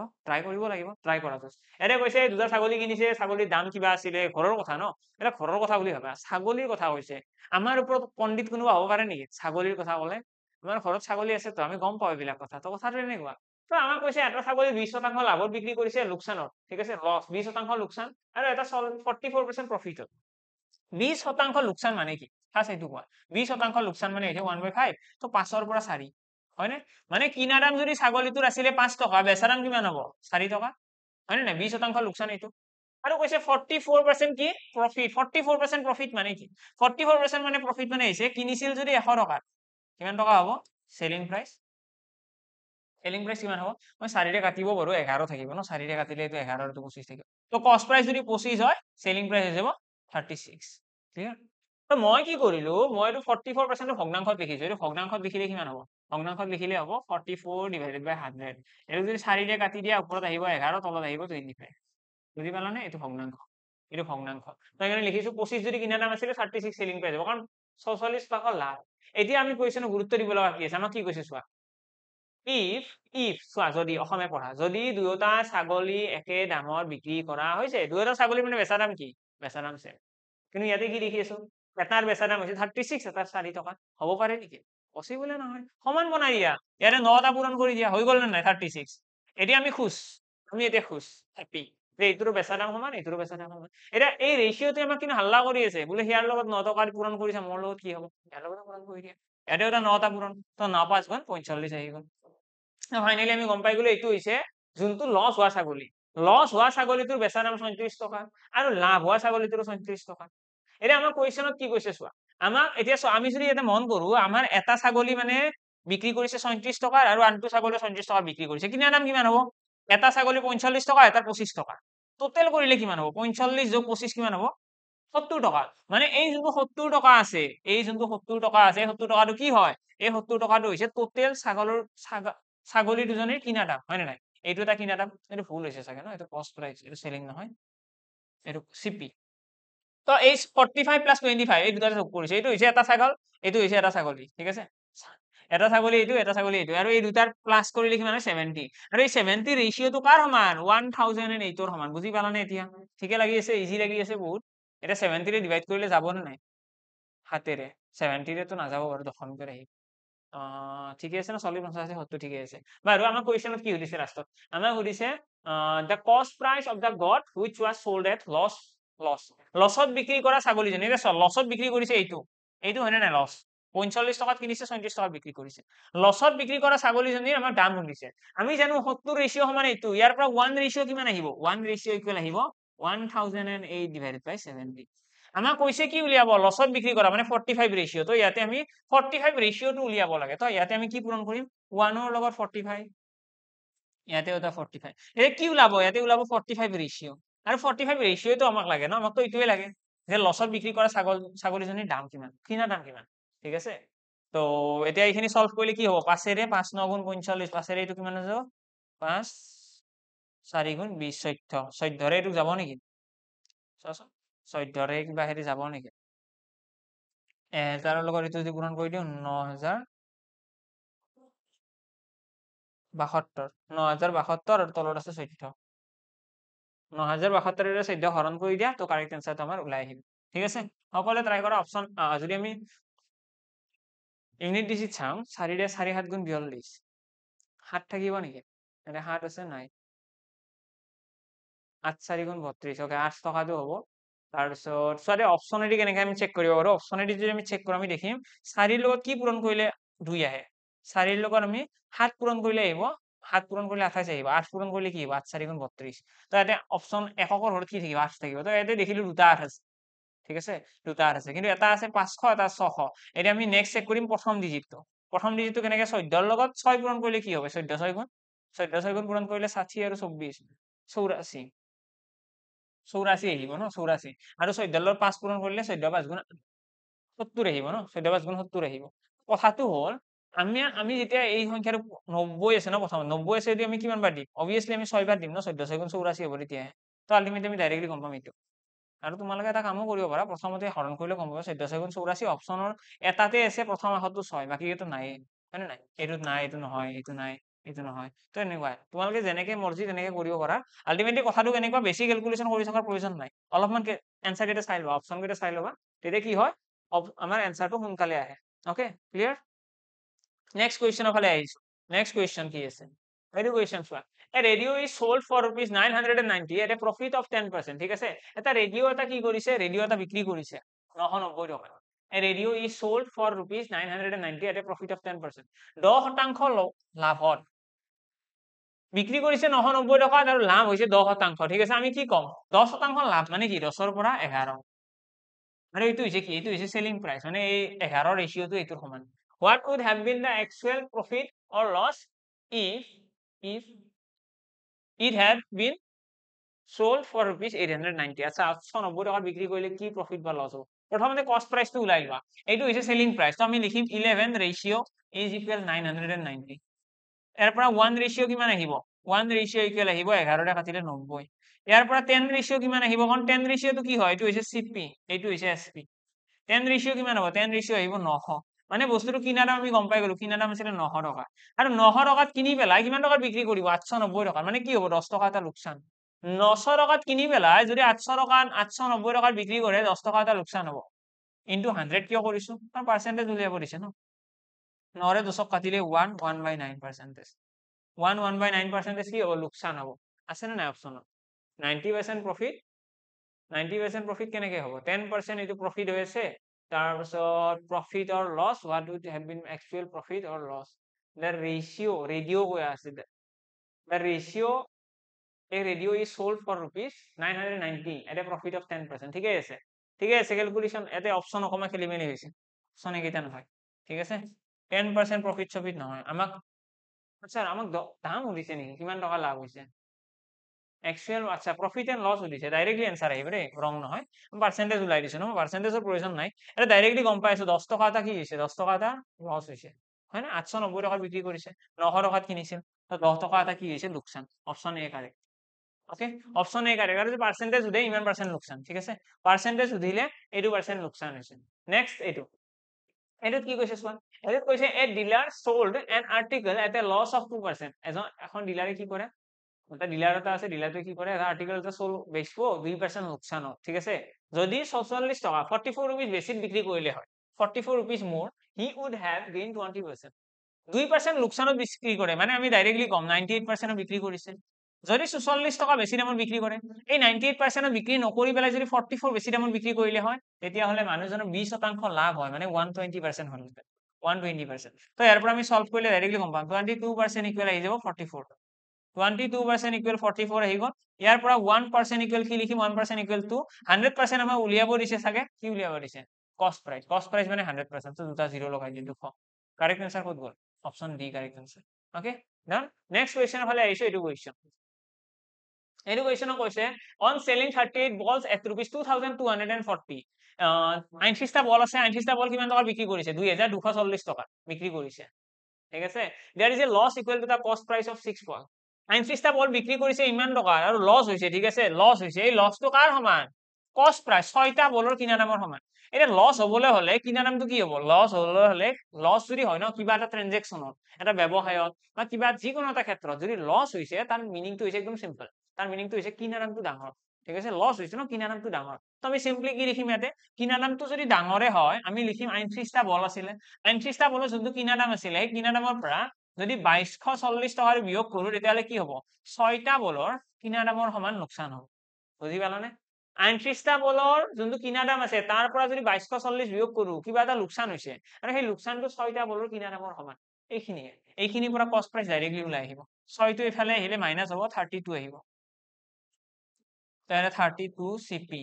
ট্ৰাই কৰিব লাগিব ট্ৰাই কৰা যাচ এনে কৈছে দুটা ছাগলী কিনিছে ছাগলীৰ দাম কিবা আছিলে ঘৰৰ কথা ন এটা ঘৰৰ কথা বুলি ভাবা ছাগলীৰ কথা কৈছে আমাৰ ওপৰত পণ্ডিত কোনোবা হ'ব পাৰে নেকি ছাগলীৰ কথা ক'লে আমাৰ ঘৰত ছাগলী আছেতো আমি গম পাওঁ এইবিলাক কথা ত' কথাটো এনেকুৱা ত' আমাক কৈছে এটা ছাগলী বিশ শতাংশ লাভৰ বিক্ৰী কৰিছে লোকচানত ঠিক আছে লছ বিশ শতাংশ লোকচান আৰু এটা ফৰ্টি ফ'ৰ পাৰ্চেণ্ট প্ৰফিটত বিশ শতাংশ লোকচান মানে কি ফাৰ্ষ্ট এইটো কোৱা বিশ শতাংশ লোকচান মানে এতিয়া ওৱান বাই ফাইভ ত' পাঁচৰ পৰা চাৰি হয়নে মানে কিনা দাম যদি ছাগলীটোৰ আছিলে পাঁচ টকা বেচা দাম কিমান হ'ব চাৰি টকা হয় নে নাই বিশ শতাংশ লোকচান এইটো আৰু কৈছে ফৰ্টি ফ'ৰ পাৰ্চেণ্ট কি profit forty four percent profit মানে কি ফৰ্টি ফ'ৰ পাৰ্চেণ্ট মানে প্ৰফিট মানে হৈছে কিনিছিল যদি এশ টকাত কিমান টকা হ'ব চেলিং প্ৰাইচ চেলিং প্ৰাইচ কিমান হ'ব মই চাৰিৰে কাটিব পাৰোঁ এঘাৰ থাকিব ন চাৰিৰে কাটিলে এইটো এঘাৰটো পঁচিছ থাকিব ত' কষ্ট প্ৰাইচ যদি পঁচিছ হয় চেলিং প্ৰাইচ হৈ যাব থাৰ্টি ছিক্স ক্লিয়াৰ ত' মই কি কৰিলোঁ মই এইটো ফৰ্টি ফ'ৰ পাৰ্চেণ্টটো ভগ্নাংশত লিখিছোঁ এইটো ভগ্নাংশত বিকিলে কিমান হ'ব লগ্নাংশত লিখিলে হ'ব forty four divided by hundred এইটো যদি চাৰিৰে কাটি দিয়া ওপৰত আহিব এঘাৰ তলত আহিব টুৱেণ্টি ফাইভ বুজি পালানে এইটো ভগ্নাংশ এইটো ভগ্নাংশ সেইকাৰণে লিখিছোঁ পঁচিছ যদি কিনা দাম আছিলে থাৰ্টি ছিক্স চেলিং পাই যাব কাৰণ ছয়চল্লিছ পাশ লাভ এতিয়া আমি কুৱেশ্যনত গুৰুত্ব দিব লগা কি আছে আমাক কি কৈছে চোৱা ইফ ইফ চোৱা যদি অসমে পঢ়া যদি দুয়োটা ছাগলী একে দামত বিক্ৰী কৰা হৈছে দুয়োটা ছাগলী মানে বেচা দাম কি বেচা দাম চেল কিন্তু ইয়াতে কি লিখি আছো এটাৰ বেচা দাম হৈছে থাৰ্টি ছিক্স এটাৰ চাৰি টকা হ'ব পাৰে নেকি পচিবলে নহয় সমান বনাই দিয়া ইয়াতে নটা পূৰণ কৰি দিয়া হৈ গল নে নাই থাৰ্টি ছিক্স এতিয়া আমি খুচ আমি এতিয়া খোজ হেপি যে এইটোৰ বেচা দাম সমান এইটোৰ বেচা দাম সমান এতিয়া এই ৰেচিঅ'টোৱে আমাক কিন্তু হাল্লা কৰি আছে বোলে সিয়াৰ লগত ন টকা পূৰণ কৰিছে মোৰ লগত কি হ'ব ইয়াৰ লগতে পূৰণ কৰি দিয়া ইয়াতে এটা নটা পূৰণ তো ন পাঁচ গণ পঞ্চল্লিছ আহি গ'ল ফাইনেলি আমি গম পাই গ'লো এইটো হৈছে যোনটো লছ হোৱা ছাগলী লছ হোৱা ছাগলীটোৰ বেচা দাম চৈত্ৰিছ টকা আৰু লাভ হোৱা ছাগলীটোৰ চৈত্ৰিছ টকা এতিয়া আমাৰ কুৱেশ্যনত কি কৈছে চোৱা আমাক এতিয়া আমি যদি ইয়াতে মন কৰো আমাৰ এটা ছাগলী মানে বিক্ৰী কৰিছে চৈত্ৰিশ টকাৰ আৰু আনটো ছাগলী চৈত্ৰিশ টকা বিক্ৰী কৰিছে কিনা দাম কিমান হ'ব এটা ছাগলী পঞ্চল্লিছ টকা এটা পঁচিছ টকা টোটেল কৰিলে কিমান হ'ব পঞ্চল্লিছ যোগ পঁচিছ কিমান হ'ব সত্তৰ টকা মানে এই যোনটো সত্তৰ টকা আছে এই যোনটো সত্তৰ টকা আছে এই সত্তৰ টকাটো কি হয় এই সত্তৰ টকাটো হৈছে টোটেল ছাগলৰ ছাগ ছাগলী দুজনীৰ কিনা দাম হয়নে নাই এইটো এটা কিনা দাম এইটো ভুল হৈছে চাগে ন এইটো কষ্ট প্ৰাইচ এইটো চেলিং নহয় এইটো চিপি তো এই 45 প্লাস 25 এই দুটা কৰিছে এটো হৈছে এটা ছাগল এটো হৈছে এটা ছাগলী ঠিক আছে এটা ছাগলী এটো এটা ছাগলী এটো আৰু এই দুটাৰ প্লাস কৰিলে কি মানে 70 আৰু এই 70 ৰেশিওটো কাৰ সমান 1000 এন এইটোৰ সমান বুজি পালা এতিয়া ঠিকে লাগি আছে ইজি লাগি আছে বহুত এটা 70 ডিভাইড কৰিলে যাব নে নাই হাতেৰে ছেভেণ্টিৰেতো নাযাব বাৰু না যাব বৰ আহি ঠিকে আছে না সলিউশন আছে সত্তৰ ঠিকে আছে বাৰু আমাৰ কুৱেশ্যনত কি সুধিছে ৰাস্তাত আমাক সুধিছে the cost price of the goat which was sold at loss loss লছত বিক্ৰী কৰা ছাগলীজনী এতিয়া চাওক লছত বিক্ৰী কৰিছে এইটো এইটো হয় নে নাই লছ পঞ্চল্লিছ টকাত কিনিছে চৈত্ৰিছ টকাত বিক্ৰী কৰিছে লছত বিক্ৰী কৰা ছাগলীজনীৰ আমাৰ দাম শুনিছে আমি জানো সত্তৰ ৰেচিঅ' সমান এইটো ইয়াৰ পৰা ওৱান ৰেচিঅ' কিমান আহিব ওৱান ৰেচিঅ' ইকুৱেল আহিব one thousand and eight divided by seventy আমাক কৈছে কি উলিয়াব লছত বিক্ৰী কৰা মানে ফৰ্টি ফাইভ ৰেচিঅ' তো ইয়াতে আমি ফৰ্টি ফাইভ ৰেচিঅ'টো উলিয়াব লাগে তো ইয়াতে আমি কি পূৰণ কৰিম ওৱানৰ লগত ফৰ্টি ফাইভ ইয়াতে এটা ফৰ্টি ফাইভ এই কি ওলাব ইয়াতে ওলাব ফৰ্টি ফাইভ ৰেচিঅ' আৰু ফৰ্টি ফাইভ ৰেচিঅ'টো আমাক লাগে ন আমাকতো এইটোৱে লাগে যে লছত বিক্ৰী কৰা ছাগল ছাগলীজনীৰ দাম কিমান কিনা দাম কিমান ঠিক আছে তো এতিয়া এইখিনি চল্ভ কৰিলে কি হ'ব পাঁচেৰে পাঁচ ন গুণ পঞ্চল্লিছ পাঁচেৰে এইটো কিমান হৈ যাব পাঁচ চাৰি গুণ বিছ চৈধ্য চৈধ্যৰে এইটো যাব নেকি চোৱাচোন চৈধ্যৰে কিবা হেৰি যাব নেকি এহেজাৰৰ লগত এইটো যদি পূৰণ কৰি দিওঁ ন হেজাৰ বাসত্তৰ ন হাজাৰ বাসত্তৰ আৰু তলত আছে চৈধ্য নহাজাৰ বাসত্তৰেৰে চৈধ্য হৰণ কৰি দিয়া তো কাৰেক্ট এনচাৰটো আমাৰ ওলাই আহিল ঠিক আছে সকলোৱে ট্ৰাই কৰা অপশ্যন যদি আমি ইউনিট ডিজিট চাওঁ চাৰিৰে চাৰি সাত গুণ বিয়াল্লিছ সাত থাকিব নেকি এতিয়া সাত আছে নাই আঠ চাৰি গুণ বত্ৰিছ অ'কে আঠ টকাটো হ'ব তাৰপিছত ছোৱালী অপশ্যনেদি কেনেকৈ আমি চেক কৰিব পাৰোঁ অপশ্যনেদি যদি আমি চেক কৰোঁ আমি দেখিম চাৰিৰ লগত কি পূৰণ কৰিলে দুই আহে চাৰিৰ লগত আমি সাত পূৰণ কৰিলে আহিব সাত পূৰণ কৰিলে আঠাইছ আহিব আঠ পূৰণ কৰিলে কি হব আঠ চারি গুণ বত্রিশ তো এতে অপশন এককর হল কি থাকিব আঠ থাকিব তো এতে দেখিলো দুটা আঠ আছে ঠিক আছে দুটা আঠ আছে কিন্তু এটা আছে পাঁচশ এটা ছশ এতিয়া আমি নেক্সট চেক করিম প্রথম ডিজিটটো প্রথম ডিজিটটো কেনেকে চৈধ্যৰ লগত ছয় পূৰণ কৰিলে কি হব চৈধ্য ছয় গুণ চৈধ্য ছয় গুণ পূৰণ কৰলে ষাঠি আৰু চব্বিশ চৌৰাশি চৌৰাশি আহিব ন চৌৰাশি আৰু চৈধ্যৰ লগত পাঁচ পূৰণ কৰিলে চৈধ্য পাঁচ গুণ সত্তৰ আহিব ন চৈধ্য পাঁচ গুণ সত্তৰ আহিব কথাটো হল আমি আমি যেতিয়া এই সংখ্যাটো নব্বৈ আছে ন প্ৰথমে নব্বৈ আছে যদি আমি কিমানবাৰ দিম অভিয়াছলি আমি ছয় বাৰ দিম ন চৈধ্য ছেগুণ চৌৰাশী হ'ব তেতিয়াহে তো আল্টিমেট আমি ডাইৰেক্টলি গম পাম এইটো আৰু তোমালোকে এটা কামো কৰিব পাৰা প্ৰথমতে হৰণ কৰিলে গম পাবা চৈধ্য ছেগুণ চৌৰাশী অপশ্যনৰ এটাতে আছে প্ৰথম আখৰটো ছয় বাকী এইটো নাই হয়নে নাই এইটো নাই এইটো নহয় এইটো নাই এইটো নহয় তো এনেকুৱাই তোমালোকে যেনেকে মৰ্জি তেনেকে কৰিব পাৰা আল্টিমেটলি কথাটো কেনেকুৱা বেছি কেলকুলেশ্যন কৰি থকাৰ প্ৰয়োজন নাই অলপমান এনচাৰকেইটা চাই লবা অপশ্যনকেইটা চাই লবা তেতিয়া কি হয় আমাৰ এনচাৰটো সোনকালে আহে অ'কে ক্লিয়াৰ নেক্সট কুৱেশ্যনৰ ফালে আহিছো নেক্সট কুৱেশ্যন কি আছে ৰেডিঅ' কুৱেশ্যন চোৱা এই radio' is sold for rupees nine hundred and ninety এটা প্ৰফিট অফ টেন পাৰ্চেণ্ট ঠিক আছে এটা ৰেডিঅ' এটা কি কৰিছে ৰেডিঅ' এটা বিক্ৰী কৰিছে নশ নব্বৈ টকা radio' is sold for rupees nine hundred and ninety এটা প্ৰফিট অফ টেন পাৰ্চেণ্ট দহ শতাংশ লাভত বিক্ৰী কৰিছে নশ নব্বৈ টকাত আৰু লাভ হৈছে দহ শতাংশ ঠিক আছে আমি কি কম দহ শতাংশ লাভ মানে কি দহৰ পৰা এঘাৰ আৰু এইটো হৈছে কি এইটো হৈছে চেলিং প্ৰাইচ মানে এই এঘাৰ ৰেচিঅ'টো এইটোৰ সমান what would have been the actual profit or loss if if it had been sold for rupees 890 as option of profit loss cost price to ulaiba eitu is a selling price so ami likhim 11 ratio is equal 990 er 1 ratio 1 ratio equal ahibo 11 ta khatile 90 er 10 ratio ki mane ahibo 10 ratio to ki hoy eitu is cp eitu is sp 10 ratio ki mane 10 ratio ahibo 900 মানে বস্তুটো কিনা দাম আমি গম পাই গলো কিনা দাম আছিলে নশ টকা আৰু নশ টকাত কিনি পেলাই কিমান টকাত বিক্ৰী কৰিব আঠশ নব্বৈ টকাত মানে কি হব দহ টকা এটা লোকচান নশ টকাত কিনি পেলাই যদি আঠশ টকা আঠশ নব্বৈ টকাত বিক্ৰী কৰে দহ টকা এটা লোকচান হব ইনটো হাণ্ড্ৰেড কিয় কৰিছো কাৰণ পাৰ্চেণ্টেজ উলিয়াব দিছে ন নৰে দোচক কাটিলে one one by nine percentage one one by nine percentage কি হব লোকচান হব আছেনে নাই অপচনত ninety percent profit ninety percent profit কেনেকৈ হ'ব টেন পাৰ্চেণ্ট এইটো প্ৰফিট হৈ আছে তাৰপিছত profit or loss what would have been actual profit or loss ratio' radio' কৈ আছে ৰেচিঅ' এই radio' is sold for rupees nine hundred ninety এটা প্ৰফিট অফ টেন পাৰ্চেণ্ট ঠিকেই আছে ঠিকেই আছে কেলকুলেশ্যন এতে অপশ্যন অকণমান খেলি মেলি হৈছে অপশ্যন এইকেইটা নহয় ঠিক আছে টেন পাৰ্চেণ্ট প্ৰফিট চফিট নহয় আমাক আচ্ছা আমাক দাম সুধিছে নেকি কিমান টকা লাভ হৈছে এক্সুৱেল আচ্ছা প্ৰফিট এণ্ড লছ সুধিছে ডাইৰেক্টলি এনচাৰ আহিব দেই ৰং নহয় মই পাৰ্চেণ্টেজ ওলাই দিছো ন পাৰ্চেণ্টেজৰ প্ৰয়োজন নাই এটা ডাইৰেক্টলি গম পাই আছো দহ টকা এটা কি হৈছে দহ টকা এটা লছ হৈছে হয়নে আঠশ নব্বৈ টকাত বিক্ৰী কৰিছে নশ টকাত কিনিছিল দহ টকা এটা কি হৈছে লোকচান অপশ্যন এ কাৰে অ'কে অপশ্যন এ কাৰে কাৰণ পাৰ্চেণ্টেজ সুধে ইমান পাৰ্চেণ্ট লোকচান ঠিক আছে পাৰ্চেণ্টেজ সুধিলে এইটো পাৰ্চেণ্ট লোকচান হৈছে নেক্সট এইটো এইটোত কি কৈছে চোৱা এইটোত কৈছে a dealer sold an article at a loss of two percent এজন এখন ডিলাৰে কি কৰে এটা ডিলাৰ এটা আছে ডিলাৰটোৱে কি কৰে এটা আৰ্টিকেল এটা চল বেচিব দুই পাৰ্চেণ্ট লোকচানত ঠিক আছে যদি ছয়চল্লিছ টকা ফৰ্টি ফ'ৰ ৰুপিজ বেছিত বিক্ৰী কৰিলে হয় forty four rupees more he would have gain twenty percent দুই পাৰ্চেণ্ট লোকচানত বিক্ৰী কৰে মানে আমি ডাইৰেক্টলি কম নাইণ্টি এইট পাৰ্চেণ্টত বিক্ৰী কৰিছে যদি ছয়চল্লিছ টকা বেছি দামত বিক্ৰী কৰে এই নাইণ্টি এইট পাৰ্চেণ্টত বিক্ৰী নকৰি পেলাই যদি ফৰ্টি ফ'ৰ বেছি দামত বিক্ৰী কৰিলে হয় তেতিয়াহ'লে মানুহজনৰ বিশ শতাংশ লাভ হয় মানে ওৱান টুৱেণ্টি পাৰ্চেণ্ট হ'লে ওৱান টুৱেণ্টি পাৰ্চেণ্ট ত' ইয়াৰ পৰা আমি চল্ভ কৰিলে ডাইৰেক্টলি গম পাম টুৱেণ্টি টু পাৰ্চেণ্ট ইকুৱেল আহি যাব ফৰ্টি ফ'ৰ 22% equal 44 আহি গ'ল ইয়াৰ পৰা 1% equal কি লিখিম 1% equal to 100% আমাৰ উলিয়াব দিছে থাকে কি উলিয়াব দিছে কস্ট প্ৰাইচ কস্ট প্ৰাইচ মানে 100% তো দুটা জিৰো লগাই দিন দুখ करेक्ट आंसर কত গ'ল option D correct answer okay done next question ভালে আহিছে এটো কোৱেশ্চন এটো কোৱেশ্চন কৈছে অন সেলিং 38 বলস এট ₹2240 আহ 38টা বল আছে 38টা বল কিমান টকা বিক্ৰী কৰিছে 2240 টকা বিক্ৰী কৰিছে ঠিক আছে there is a loss equal to the cost price of 6 point আইনত্ৰিশটা বল বিক্ৰী কৰিছে ইমান টকা আৰু লছ হৈছে ঠিক আছে লছ হৈছে এই লছটো কাৰ সমান কষ্ট প্ৰায় ছয়টা বলৰ কিনা নামৰ সমান এতিয়া লছ হবলৈ হলে কিনা নামটো কি হব লছ হবলৈ হলে লছ যদি হয় ন কিবা এটা ট্ৰেঞ্জেকশ্যনত এটা ব্যৱসায়ত বা কিবা যিকোনো এটা ক্ষেত্ৰত যদি লছ হৈছে তাৰ মিনিংটো হৈছে একদম চিম্পল তাৰ মিনিংটো হৈছে কিনা নামটো ডাঙৰ ঠিক আছে লছ হৈছে ন কিনা নামটো ডাঙৰ তো আমি চিম্পলি কি লিখিম ইয়াতে কিনা নামটো যদি ডাঙৰে হয় আমি লিখিম আইনত্ৰিশটা বল আছিলে আইনত্ৰিশটা বলৰ যোনটো কিনা নাম আছিলে সেই কিনা নামৰ পৰা যদি বাইশ চল্লিশ টকাৰে বিয়োগ কৰো তেতিয়াহলে কি হব ছয়টা বলৰ কিনা দামৰ সমান লোকচান হব বুজি পালানে আঠত্ৰিশটা বলৰ যোনটো কিনা দাম আছে তাৰ পৰা যদি বাইশ চল্লিশ বিয়োগ কৰো কিবা এটা লোকচান হৈছে আৰু সেই লোকচানটো ছয়টা বলৰ কিনা দামৰ সমান এইখিনিয়ে এইখিনিৰ পৰা কষ্ট প্ৰাইচ ডাইৰেক্টলি ওলাই আহিব ছয়টো এইফালে আহিলে মাইনাছ হব থাৰ্টি টু আহিব তাৰে thirty two C P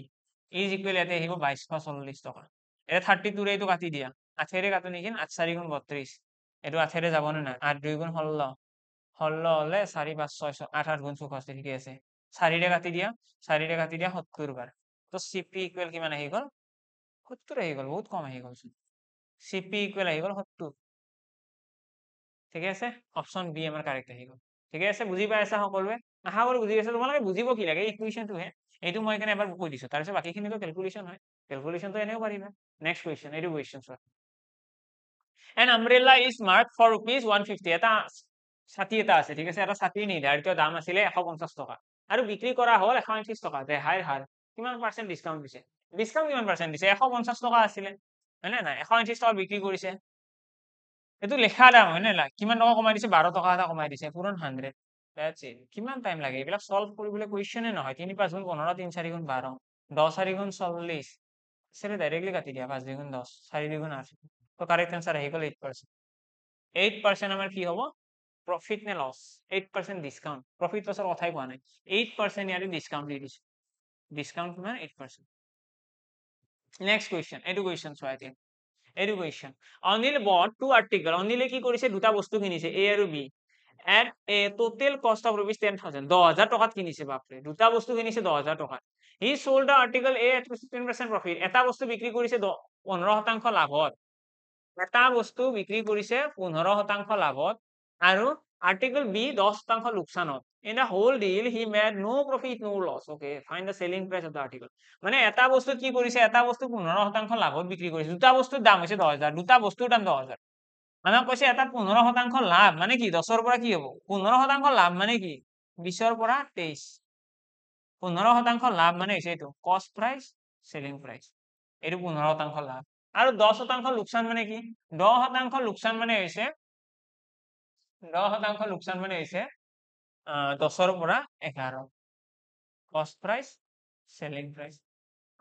is equal ইয়াতে আহিব বাইশ চল্লিশ টকা এতিয়া থাৰ্টি টুৰে এইটো কাটি দিয়া আঠেৰে কাটো নেকি আঠ চাৰি গুণ বত্ৰিশ এইটো আঠেৰে যাবনে নাই আঠ দুই গুণ ষোল্ল ষোল্ল হ'লে চাৰি পাঁচ ছয় ছয় আঠ আঠ গুণ চৌষষ্ঠি ঠিকে আছে চাৰিৰে কাটি দিয়া চাৰিৰে কাটি দিয়া সত্তৰ বাৰ তো চি পি ইকুৱেল কিমান আহি গ'ল সত্তৰ আহি গ'ল বহুত কম আহি গ'ল চি পি ইকুৱেল আহি গ'ল সত্তৰ ঠিকে আছে অপশ্যন বি আমাৰ কাৰেক্ট আহি গ'ল ঠিকে আছে বুজি পাই আছা সকলোৱে আশা কৰোঁ বুজি পাইছা তোমালোকে বুজিব কি লাগে এই কুৱেশ্যনটোহে এইটো মই এইকাৰণে এবাৰ কৈ দিছোঁ তাৰপিছত বাকীখিনিতো কেলকুলেশ্যন হয় কেলকুলেশ্যনটো এনেও পাৰিবা নেক্সট কুৱেশ্যন এইটো কুৱেশ্যন চোৱা an umbrella is mark for rupees one fifty এটা ছাতি আছে ঠিক আছে এটা ছাতি নিৰ্ধাৰিত দাম আছিলে এশ পঞ্চাছ টকা আৰু বিক্ৰী হ'ল এশ একত্ৰিছ টকা ৰেহাইৰ হাৰ কিমান পাৰ্চেণ্ট ডিছকাউণ্ট দিছে ডিছকাউণ্ট কিমান পাৰ্চেণ্ট দিছে এশ পঞ্চাছ টকা আছিলে হয়নে নাই এশ একত্ৰিছ কৰিছে এইটো লেখা দাম হয়নে নাই কিমান টকা কমাই দিছে বাৰ টকা এটা কমাই দিছে পুৰণ হাণ্ড্ৰেড কিমান টাইম লাগে এইবিলাক চল্ভ কৰিবলৈ কুৱেশ্যনে নহয় তিনি পাঁচ গুণ পোন্ধৰ তিনি চাৰি গুণ বাৰ দহ চাৰি গুণ চল্লিছ চেৰে ডাইৰেক্টলি কাটি দিয়া পাঁচ দুগুণ দহ চাৰি দুগুণ আঠ তো কারেক্ট আনসার আহি গেল 8% 8% আমার কি হবো প্রফিট নে লস 8% ডিসকাউন্ট প্রফিট লসর কথাই কোয়া নাই 8% ইয়ারি ডিসকাউন্ট দিছ ডিসকাউন্ট মানে 8% নেক্সট কোশ্চেন এডু কোশ্চেন সো আই থিং এডু question Anil bought two article অনিলে কি করিছে দুটা বস্তু কিনিছে এ আর B at a total cost of rupees 10000 10000 টাকা কিনিছে বাপ রে দুটা বস্তু কিনিছে 10000 টাকা he sold article A at 10% profit এটা বস্তু বিক্রি করিছে 15 শতাংশ লাভত এটা বস্তু বিক্ৰী কৰিছে পোন্ধৰ শতাংশ লাভত আৰু আৰ্টিকল বি দহ শতাংশ লোকচানত in the whole deal he made no' profit no' loss okay fine the selling price of the article মানে এটা বস্তু কি কৰিছে এটা বস্তু পোন্ধৰ শতাংশ লাভত বিক্ৰী কৰিছে দুটা বস্তুৰ দাম হৈছে দহ হাজাৰ দুটা বস্তুৰ দাম দহ হাজাৰ মানুহক কৈছে এটা পোন্ধৰ শতাংশ লাভ মানে কি দহৰ পৰা কি হ'ব পোন্ধৰ শতাংশ লাভ মানে কি বিশৰ পৰা তেইছ পোন্ধৰ শতাংশ লাভ মানে হৈছে এইটো কষ্ট প্ৰাইচ চেলিং প্ৰাইচ এইটো পোন্ধৰ শতাংশ লাভ আৰু দহ শতাংশ লোকচান মানে কি দহ শতাংশ লোকচান মানে হৈছে দহ শতাংশ লোকচান মানে হৈছে দহৰ পৰা এঘাৰ কষ্ট প্ৰাইচ চেলিং প্ৰাইচ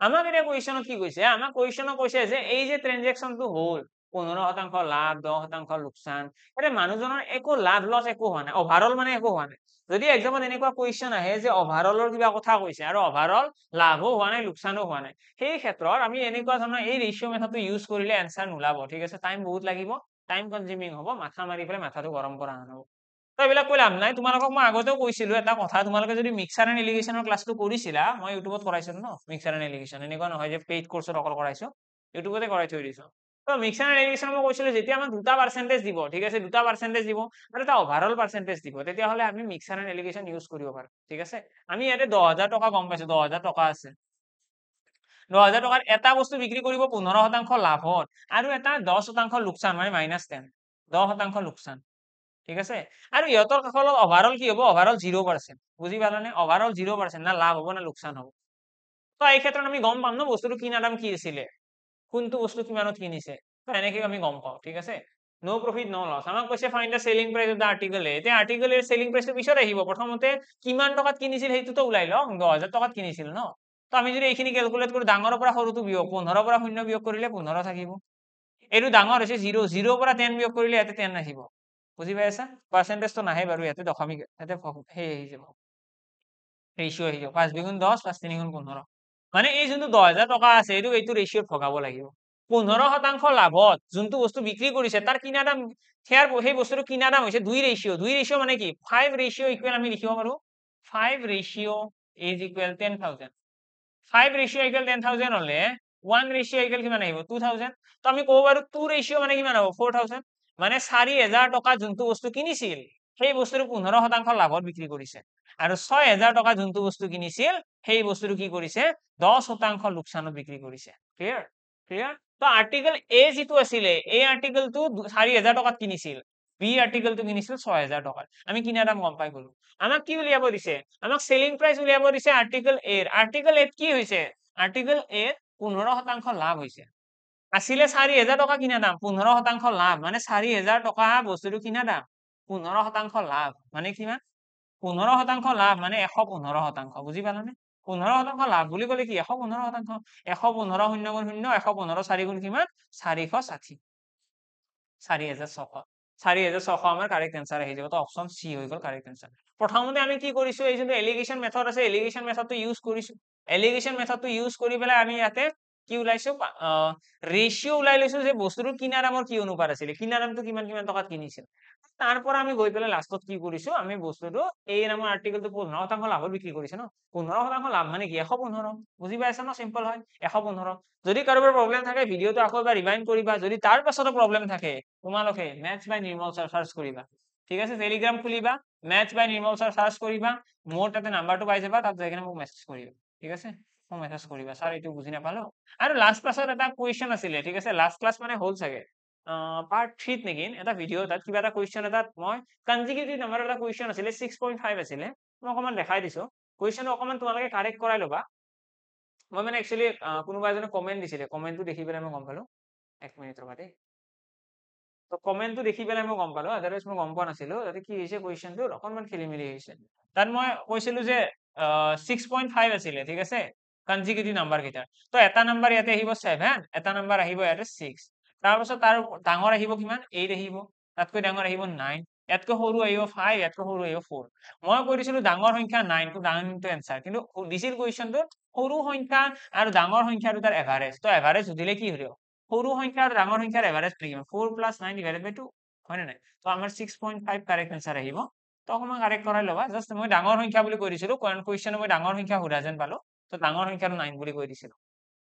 আমাক এতিয়া কুৱেশ্যনত কি কৈছে আমাক কুৱেশ্যনত কৈছে যে এই যে ট্ৰেঞ্জেকশ্যনটো হ'ল পোন্ধৰ শতাংশ লাভ দহ শতাংশ লোকচান এতিয়া মানুহজনৰ একো লাভ লছ একো হোৱা নাই অভাৰঅল মানে একো হোৱা নাই যদি একজামত এনেকুৱা কুৱেশ্যন আহে যে অভাৰঅলৰ কিবা কথা কৈছে আৰু অভাৰঅল লাভো হোৱা নাই লোকচানো হোৱা নাই সেই ক্ষেত্ৰত আমি এনেকুৱা ধৰণৰ এই ৰেচিঅ' মেথডটো ইউজ কৰিলে এনচাৰ নোলাব ঠিক আছে টাইম বহুত লাগিব টাইম কনজিউমিং হ'ব মাথা মাৰি পেলাই মাথাটো গৰম কৰা হ'ব তো এইবিলাক কৈ লাভ নাই তোমালোকক মই আগতেও কৈছিলো এটা কথা তোমালোকে যদি মিক্সাৰ এণ্ড এলিগেশ্যনৰ ক্লাছটো কৰিছিলা মই ইউটিউবত কৰাইছিলো ন মিক্সাৰ এণ্ড এলিগেশ্যন এনেকুৱা নহয় যে পেইড কৰ্চত অকল কৰাইছোঁ ইউটিউবতে কৰাই থৈ দিছো তো মিক্সন এডিকেশন মই কৈছিলো যেতিয়া আমাক দুটা পাৰ্চেণ্টেজ দিব ঠিক আছে দুটা পাৰ্চেণ্টেজ দিব আৰু এটা অভাৰঅল পাৰ্চেণ্টেজ দিব তেতিয়াহলে আমি মিক্সন এণ্ড এডিকেশন ইউজ কৰিব পাৰোঁ ঠিক আছে আমি ইয়াতে দহ হাজাৰ টকা গম পাইছো দহ হাজাৰ টকা আছে দহ হাজাৰ টকাত এটা বস্তু বিক্ৰী কৰিব পোন্ধৰ শতাংশ লাভত আৰু এটা দহ শতাংশ লোকচান মানে মাইনাছ টেন দহ শতাংশ লোকচান ঠিক আছে আৰু ইহঁতৰ কাষত অভাৰঅল কি হ'ব অভাৰঅল জিৰ' পাৰ্চেণ্ট বুজি পালানে অভাৰঅল জিৰ' পাৰ্চেণ্ট না লাভ হ'ব না লোকচান হ'ব তো এই ক্ষেত্ৰত আমি গম পাম ন বস্তুটো কিনা দাম কি আছিলে কোনটো বস্তু কিমানত কিনিছে এনেকে আমি গম পাওঁ ঠিক আছে নো প্ৰফিট নো লছ আমাক কৈছে fine the selling price of the আৰ্টিকলে এতিয়া আৰ্টিকলৰ চেলিং প্ৰাইচটো পিছত আহিব প্ৰথমতে কিমান টকাত কিনিছিল সেইটোতো ওলাই লওঁ দহ হাজাৰ টকাত কিনিছিল ন ত' আমি যদি এইখিনি কেলকুলেট কৰো ডাঙৰ পৰা সৰুটো বিয়োগ পোন্ধৰৰ পৰা শূন্য বিয়োগ কৰিলে পোন্ধৰ থাকিব এইটো ডাঙৰ হৈছে জিৰ' জিৰ' পৰা টেন বিয়োগ কৰিলে ইয়াতে টেন আহিব বুজি পাইছা আছা পাৰ্চেণ্টেজটো নাহে বাৰু ইয়াতে দশমিক ইয়াতে সেই আহি যাব ৰেচিঅ' আহি যাব পাঁচ দুগুণ দহ পাঁচ তিনিগুণ পোন্ধৰ মানে এই যোনটো দহ হাজাৰ টকা আছে এইটো এইটো ৰেচিঅ'ত ভগাব লাগিব পোন্ধৰ শতাংশ লাভত যোনটো বস্তু বিক্ৰী কৰিছে তাৰ কিনা দাম সেয়াৰ সেই বস্তুটো কিনা দাম হৈছে দুই ৰেচিঅ' দুই ৰেচিঅ' মানে কি ফাইভ ৰেচিঅ' ইকুৱেল আমি লিখিব পাৰোঁ five ratio' is equal ten thousand five ratio' equal ten thousand হ'লে ওৱান ৰেচিঅ' ইকুৱেল কিমান আহিব টু থাউজেণ্ড ত' আমি ক'ব পাৰো টু ৰেচিঅ' মানে কিমান হ'ব ফ'ৰ থাউজেণ্ড মানে চাৰি হেজাৰ টকা যোনটো বস্তু কিনিছিল সেই বস্তুটো পোন্ধৰ শতাংশ লাভত বিক্ৰী কৰিছে আৰু ছয় হেজাৰ টকা যোনটো বস্তু কিনিছিল সেই বস্তুটো কি কৰিছে দহ শতাংশ লোকচানত বিক্ৰী কৰিছে ক্লিয়াৰ ক্লিয়াৰ তো আৰ্টিকল এ যিটো আছিলে এই আৰ্টিকেলটো চাৰি হেজাৰ টকাত কিনিছিল বি আৰ্টিকেলটো কিনিছিল ছয় হেজাৰ টকাত আমি কিনা দাম গম পাই গলো আমাক কি উলিয়াব দিছে আমাক চেলিং প্ৰাইচ উলিয়াব দিছে আৰ্টিকেল এৰ আৰ্টিকেল এত কি হৈছে আৰ্টিকেল এ পোন্ধৰ শতাংশ লাভ হৈছে আছিলে চাৰি হেজাৰ টকা কিনা দাম পোন্ধৰ শতাংশ লাভ মানে চাৰি হেজাৰ টকা বস্তুটো কিনা দাম পোন্ধৰ শতাংশ লাভ মানে কিমান পোন্ধৰ শতাংশ লাভ মানে এশ পোন্ধৰ শতাংশ বুজি পালানে পোন্ধৰ শতাংশ লাভ বুলি ক'লে কি এশ পোন্ধৰ শতাংশ এশ পোন্ধৰ শূন্য গুণ শূন্য এশ পোন্ধৰ চাৰি গুণ কিমান চাৰিশ ষাঠি চাৰি হাজাৰ ছশ চাৰি হাজাৰ ছশ আমাৰ কাৰেক্ট এনচাৰ আহি যাব তো অপশ্যন চি হৈ গ'ল কাৰেক্ট এনচাৰ প্ৰথমতে আমি কি কৰিছো এই যোনটো এলিগেশ্যন মেথড আছে এলিগেশ্যন টো ইউজ কৰিছো এলিগেশ্যন মেথডটো ইউজ কৰি পেলাই আমি ইয়াতে কি উলাইছো ৰেচিঅ' ওলাই লৈছো যে বস্তুটোৰ কিনা দামৰ কি অনুপাত আছিলে কিনা দামটো কিমান কিমান টকাত কিনিছিল তাৰ পৰা আমি গৈ পেলাই লাষ্টত কি কৰিছো আমি বস্তুটো এই নামৰ আৰ্টিকেলটো পোন্ধৰ শতাংশ লাভত বিক্ৰী কৰিছে ন পোন্ধৰ শতাংশ লাভ মানে কি এশ পোন্ধৰ বুজি পাইছা ন চিম্পল হয় এশ পোন্ধৰ যদি কাৰোবাৰ প্ৰব্লেম থাকে ভিডিঅ'টো আকৌ এবাৰ ৰিমাইণ্ড কৰিবা যদি তাৰ পাছতো প্ৰব্লেম থাকে তোমালোকে maths by Nirmal sir search কৰিবা ঠিক আছে টেলিগ্ৰাম খুলিবা maths by Nirmal sir search কৰিবা মোৰ তাতে নাম্বাৰটো পাই যাবা তাত যাই কিনে মোক মেছেজ কৰিবা ঠিক আছে মোৰ মেছেজ কৰিবা ছাৰ এইটো বুজি নাপালো আৰু লাষ্ট ক্লাছত এটা কুৱেশ্যন আছিলে ঠিক আছে লাষ্ট ক্লাছ মানে হ'ল চাগে পাৰ্ট থ্ৰীত নেকি এটা ভিডিঅ' তাত কিবা এটা কুৱেশ্যন এটাত মই কনজিকিউটিভ নাম্বাৰৰ এটা কুৱেশ্যন আছিলে ছিক্স পইণ্ট মই অকণমান দেখাই দিছোঁ কুৱেশ্যনটো অকণমান তোমালোকে কাৰেক্ট কৰাই ল'বা মই মানে একচুৱেলি কোনোবা এজনে কমেণ্ট দিছিলে কমেণ্টটো দেখি পেলাই মই গম পালোঁ এক মিনিট ৰ'বা দেই তো কমেণ্টটো দেখি পেলাই মই গম পালোঁ আদাৰৱাইজ মই গম পোৱা নাছিলোঁ তাতে কি হৈছে কুৱেশ্যনটোৰ অকণমান খেলিমেলি হৈছে তাত মই কৈছিলোঁ যে ছিক্স পইণ্ট ঠিক আছে কনজিকেটিভ নাম্বার কেটা তো এটা নাম্বার ইয়াতে আহিব 7 এটা নাম্বার আহিব ইয়াতে 6 তারপর তার ডাঙৰ আহিব কিমান 8 আহিব তাতক ডাঙৰ আহিব 9 এতক হৰু আহিব 5 এতক হৰু আহিব 4 মই কৈছিল ডাঙৰ সংখ্যা 9 টো ডাঙৰ টো আনসাৰ কিন্তু ডিসিল কোয়েশ্চন টো সংখ্যা আৰু ডাঙৰ সংখ্যাৰ তাৰ এভাৰেজ তো এভাৰেজ সুধিলে কি সৰু সংখ্যা আৰু ডাঙৰ সংখ্যাৰ এভাৰেজ কি 4 9 2 হয় নে তো আমাৰ 6.5 কাৰেক্ট আনসাৰ আহিব তো অকণমান কাৰেক্ট কৰাই লবা জাষ্ট মই ডাঙৰ সংখ্যা বুলি কৈছিল কোন কোয়েশ্চন মই ডাঙৰ সংখ্যা সোধা যেন পালো তো ডাঙৰ সংখ্যাৰ নাইন বুলি কৈ দিছিলো